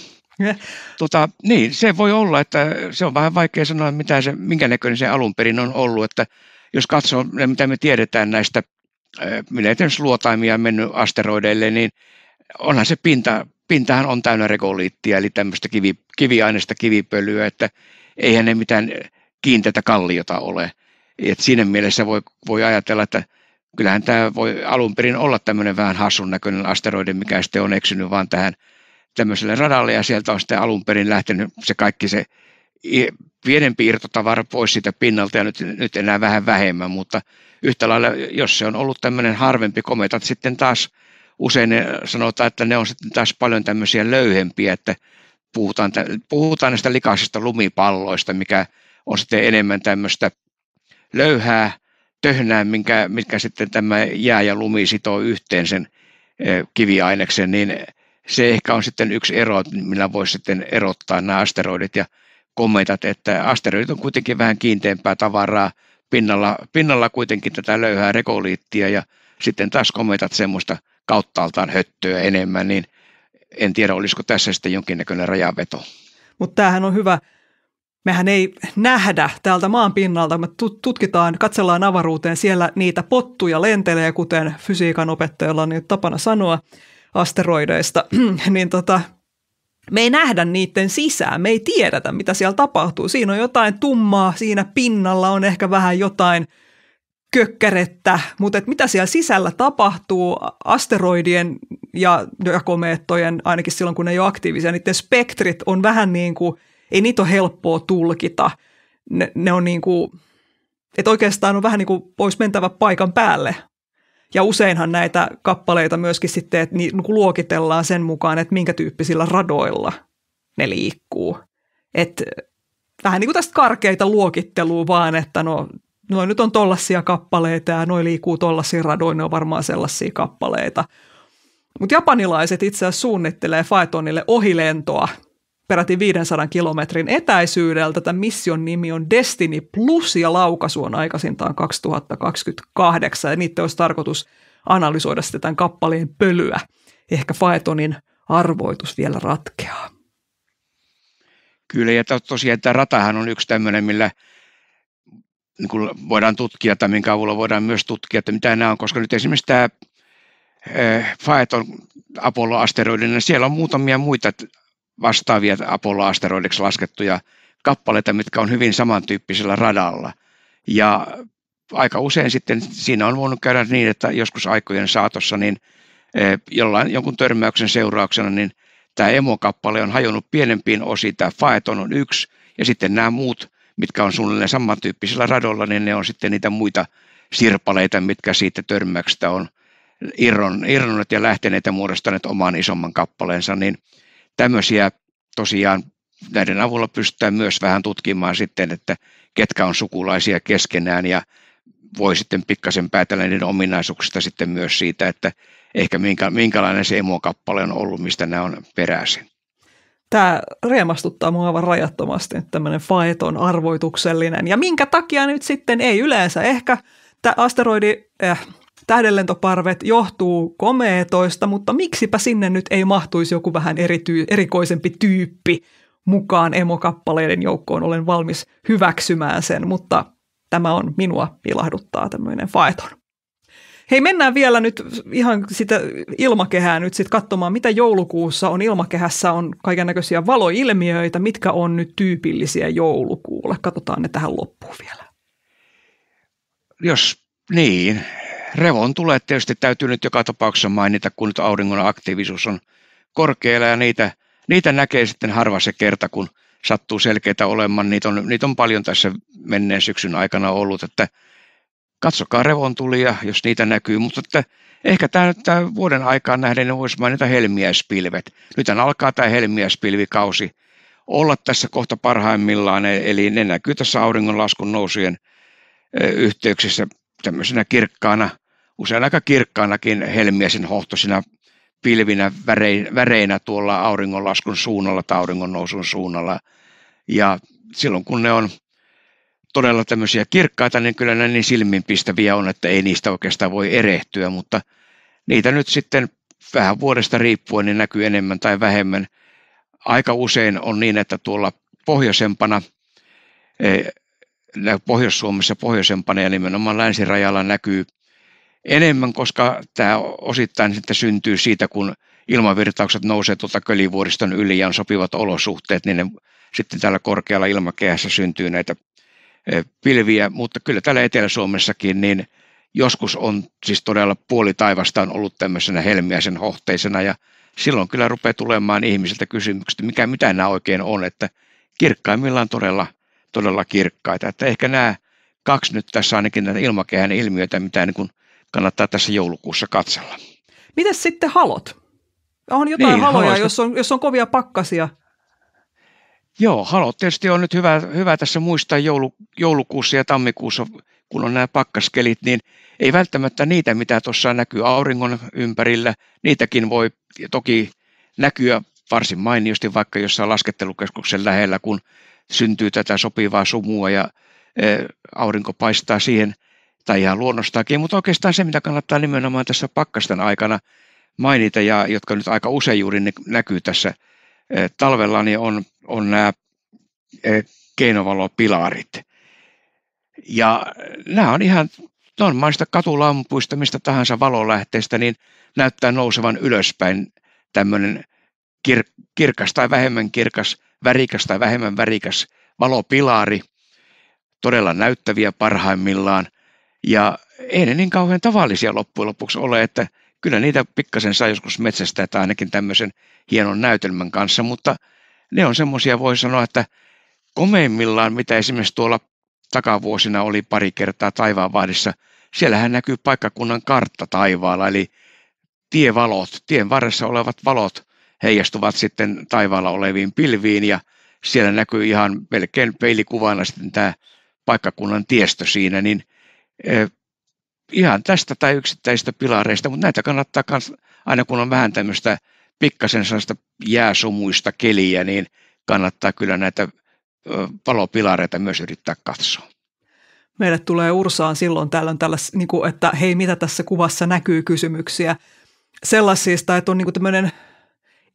Tota, niin, se voi olla, että se on vähän vaikea sanoa, mitä se, minkä näköinen se alun perin on ollut. Että jos katsoo, mitä me tiedetään näistä, äh, minä esimerkiksi luotaimia on mennyt asteroideille, niin onhan se pinta, pintahan on täynnä regoliittia, eli tämmöistä kivi, kiviaineista kivipölyä, että eihän ne mitään kiinteätä kalliota ole. Et siinä mielessä voi, voi ajatella, että kyllähän tämä voi alun perin olla tämmöinen vähän hassun näköinen asteroidi, mikä sitten on eksynyt vaan tähän tämmöiselle radalle ja sieltä on sitten alun perin lähtenyt se kaikki se pienempi irtotavara pois siitä pinnalta ja nyt, nyt enää vähän vähemmän, mutta yhtä lailla, jos se on ollut tämmöinen harvempi kometa, sitten taas usein ne sanotaan, että ne on sitten taas paljon tämmöisiä löyhempiä, että puhutaan, puhutaan näistä likaisista lumipalloista, mikä on sitten enemmän tämmöistä löyhää töhnää, minkä, mitkä sitten tämä jää ja lumi sitoo yhteen sen eh, kiviaineksen, niin se ehkä on sitten yksi ero, millä voisi sitten erottaa nämä asteroidit ja kometat, että asteroidit on kuitenkin vähän kiinteämpää tavaraa, pinnalla, pinnalla kuitenkin tätä löyhää rekoliittia ja sitten taas kometat semmoista kauttaaltaan höttöä enemmän, niin en tiedä olisiko tässä sitten jonkinnäköinen rajaveto. Mutta tämähän on hyvä mehän ei nähdä täältä maan pinnalta, me tutkitaan, katsellaan avaruuteen, siellä niitä pottuja lentelee, kuten fysiikan opettajalla on niin tapana sanoa asteroideista, niin tota, me ei nähdä niiden sisään, me ei tiedetä, mitä siellä tapahtuu. Siinä on jotain tummaa, siinä pinnalla on ehkä vähän jotain kökkärettä, mutta et mitä siellä sisällä tapahtuu asteroidien ja, ja komeettojen, ainakin silloin kun ne ei ole aktiivisia, niiden spektrit on vähän niin kuin – ei niitä ole helppoa tulkita. Ne, ne on niin kuin, että oikeastaan on vähän niin kuin pois mentävä paikan päälle. Ja useinhan näitä kappaleita myöskin sitten, että niin kuin luokitellaan sen mukaan, että minkä tyyppisillä radoilla ne liikkuu. Että vähän niin kuin tästä karkeita luokittelua vaan, että no, no nyt on tollaisia kappaleita ja noi liikkuu tollaisia radoja, ne on varmaan sellaisia kappaleita. Mutta japanilaiset itse asiassa suunnittelee Faetonille ohilentoa – peräti 500 kilometrin etäisyydeltä. Tämän mission nimi on Destiny Plus ja laukaisu on aikaisintaan 2028 ja niitä olisi tarkoitus analysoida sitten tämän kappaleen pölyä. Ehkä Faetonin arvoitus vielä ratkeaa. Kyllä ja tosiaan tämä ratahan on yksi tämmöinen, millä niin kuin voidaan tutkia tai minkä avulla voidaan myös tutkia, että mitä nämä on, koska nyt esimerkiksi tämä Faeton eh, Apollo-asteroidina, siellä on muutamia muita vastaavia Apollo-asteroidiksi laskettuja kappaleita, mitkä on hyvin samantyyppisellä radalla. Ja aika usein sitten siinä on voinut käydä niin, että joskus aikojen saatossa niin e, jollain, jonkun törmäyksen seurauksena niin tämä emokappale on hajonnut pienempiin osiin, tämä Faeton on yksi, ja sitten nämä muut, mitkä on suunnilleen samantyyppisellä radolla, niin ne on sitten niitä muita sirpaleita, mitkä siitä törmäyksestä on irron, irronnut ja lähteneet ja muodostaneet oman isomman kappaleensa, niin tämmöisiä tosiaan näiden avulla pystytään myös vähän tutkimaan sitten, että ketkä on sukulaisia keskenään ja voi sitten pikkasen päätellä niiden ominaisuuksista sitten myös siitä, että ehkä minkä, minkälainen se emokappale on ollut, mistä nämä on peräisin. Tämä riemastuttaa mua aivan rajattomasti, että tämmöinen faeton arvoituksellinen. Ja minkä takia nyt sitten ei yleensä ehkä tämä asteroidi, eh, tähdenlentoparvet johtuu komeetoista, mutta miksipä sinne nyt ei mahtuisi joku vähän erity, erikoisempi tyyppi mukaan emokappaleiden joukkoon. Olen valmis hyväksymään sen, mutta tämä on minua ilahduttaa tämmöinen faeton. Hei, mennään vielä nyt ihan sitä ilmakehää nyt sitten katsomaan, mitä joulukuussa on ilmakehässä, on kaiken näköisiä valoilmiöitä, mitkä on nyt tyypillisiä joulukuulle. Katsotaan ne tähän loppuun vielä. Jos niin, Revon tulee tietysti täytyy nyt joka tapauksessa mainita, kun nyt auringon aktiivisuus on korkealla ja niitä, niitä näkee sitten harva se kerta, kun sattuu selkeitä olemaan. Niitä on, niitä on paljon tässä menneen syksyn aikana ollut, että katsokaa Revon tulia, jos niitä näkyy, mutta että ehkä tämä nyt tämän vuoden aikaan nähden niin voisi mainita helmiäispilvet. Nyt alkaa tämä helmiäispilvikausi olla tässä kohta parhaimmillaan, eli ne näkyy tässä auringonlaskun nousujen yhteyksissä tämmöisenä kirkkaana, usein aika kirkkaanakin helmiäisen hohtosina pilvinä väreinä, väreinä tuolla auringonlaskun suunnalla tai auringon nousun suunnalla. Ja silloin kun ne on todella tämmöisiä kirkkaita, niin kyllä ne niin silminpistäviä on, että ei niistä oikeastaan voi erehtyä, mutta niitä nyt sitten vähän vuodesta riippuen niin näkyy enemmän tai vähemmän. Aika usein on niin, että tuolla pohjoisempana eh, Pohjois-Suomessa pohjoisempana ja nimenomaan länsirajalla näkyy enemmän, koska tämä osittain sitten syntyy siitä, kun ilmavirtaukset nousee tuota kölivuoriston yli ja on sopivat olosuhteet, niin ne sitten täällä korkealla ilmakehässä syntyy näitä e, pilviä, mutta kyllä täällä Etelä-Suomessakin niin joskus on siis todella puoli taivasta on ollut tämmöisenä helmiäisen hohteisena ja silloin kyllä rupeaa tulemaan ihmisiltä kysymykset, mikä mitä nämä oikein on, että kirkkaimmillaan todella todella kirkkaita. Että ehkä nämä kaksi nyt tässä ainakin näitä ilmakehän ilmiöitä, mitä niin kuin kannattaa tässä joulukuussa katsella. Mitäs sitten halot? On jotain niin, haloja, haloista. jos on, jos on kovia pakkasia. Joo, halot tietysti on nyt hyvä, hyvä tässä muistaa joulu, joulukuussa ja tammikuussa, kun on nämä pakkaskelit, niin ei välttämättä niitä, mitä tuossa näkyy auringon ympärillä, niitäkin voi toki näkyä varsin mainiosti vaikka jossain laskettelukeskuksen lähellä, kun syntyy tätä sopivaa sumua ja e, aurinko paistaa siihen tai ihan luonnostaakin, mutta oikeastaan se, mitä kannattaa nimenomaan tässä pakkasten aikana mainita ja jotka nyt aika usein juuri näkyy tässä e, talvella, niin on, on nämä e, keinovalopilarit. Ja nämä on ihan normaista katulampuista, mistä tahansa valolähteestä, niin näyttää nousevan ylöspäin tämmöinen kir- kirkas tai vähemmän kirkas – värikäs tai vähemmän värikäs valopilaari todella näyttäviä parhaimmillaan. Ja ei ne niin kauhean tavallisia loppujen lopuksi ole, että kyllä niitä pikkasen saa joskus metsästä tai ainakin tämmöisen hienon näytelmän kanssa, mutta ne on semmoisia, voi sanoa, että komeimmillaan, mitä esimerkiksi tuolla takavuosina oli pari kertaa taivaanvahdissa, siellähän näkyy paikkakunnan kartta taivaalla, eli tievalot, tien varressa olevat valot heijastuvat sitten taivaalla oleviin pilviin ja siellä näkyy ihan melkein peilikuvana sitten tämä paikkakunnan tiestö siinä, niin e, ihan tästä tai yksittäisistä pilareista, mutta näitä kannattaa myös, aina kun on vähän tämmöistä pikkasen sellaista jääsumuista keliä, niin kannattaa kyllä näitä palopilareita myös yrittää katsoa. Meille tulee Ursaan silloin tällöin tälläs, niin kuin, että hei, mitä tässä kuvassa näkyy kysymyksiä. Sellaisista, että on niin kuin tämmöinen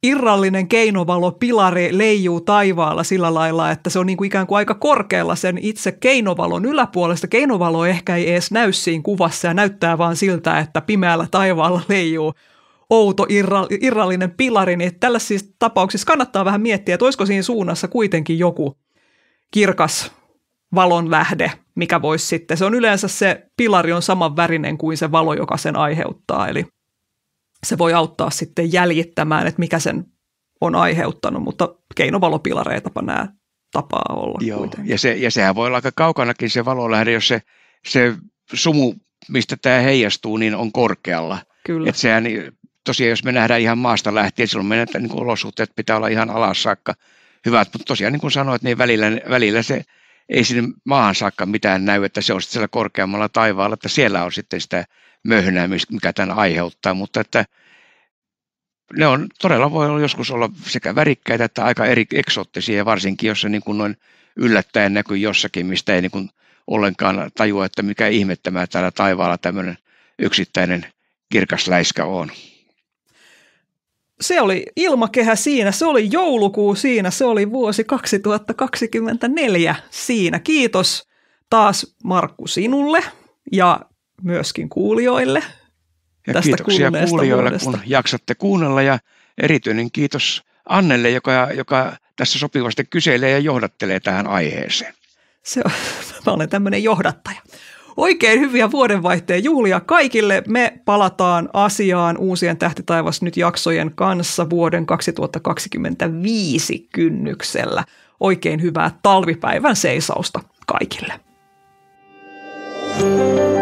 irrallinen keinovalopilari leijuu taivaalla sillä lailla, että se on niin kuin ikään kuin aika korkealla sen itse keinovalon yläpuolesta. Keinovalo ehkä ei edes näy siinä kuvassa ja näyttää vaan siltä, että pimeällä taivaalla leijuu outo irrallinen pilari, niin tällaisissa siis tapauksissa kannattaa vähän miettiä, että olisiko siinä suunnassa kuitenkin joku kirkas valon lähde, mikä voisi sitten, se on yleensä se pilari on saman värinen kuin se valo, joka sen aiheuttaa, eli se voi auttaa sitten jäljittämään, että mikä sen on aiheuttanut, mutta keinovalopilareitapa nämä tapaa olla. Joo, ja, se, ja sehän voi olla aika kaukanakin se valolähde, jos se, se sumu, mistä tämä heijastuu, niin on korkealla. Kyllä. Et sehän, tosiaan, jos me nähdään ihan maasta lähtien, silloin meidän niin kuin olosuhteet pitää olla ihan alas saakka hyvät, mutta tosiaan niin kuin sanoit, niin välillä, välillä se ei sinne maahan saakka mitään näy, että se on sitten siellä korkeammalla taivaalla, että siellä on sitten sitä möhnäämistä, mikä tämän aiheuttaa, mutta että ne on todella voi olla joskus olla sekä värikkäitä että aika eri eksoottisia, varsinkin jos se niin kuin noin yllättäen näkyy jossakin, mistä ei niin kuin ollenkaan tajua, että mikä ihmettämää täällä taivaalla tämmöinen yksittäinen kirkas läiskä on. Se oli ilmakehä siinä, se oli joulukuu siinä, se oli vuosi 2024 siinä. Kiitos taas Markku sinulle ja myöskin kuulijoille. Ja tästä kiitoksia kuulijoille, vuodesta. kun jaksatte kuunnella ja erityinen kiitos Annelle, joka, joka tässä sopivasti kyselee ja johdattelee tähän aiheeseen. Se on, mä olen tämmöinen johdattaja. Oikein hyviä vuodenvaihteen juhlia kaikille. Me palataan asiaan uusien Tähtitaivas nyt jaksojen kanssa vuoden 2025 kynnyksellä. Oikein hyvää talvipäivän seisausta kaikille. thank you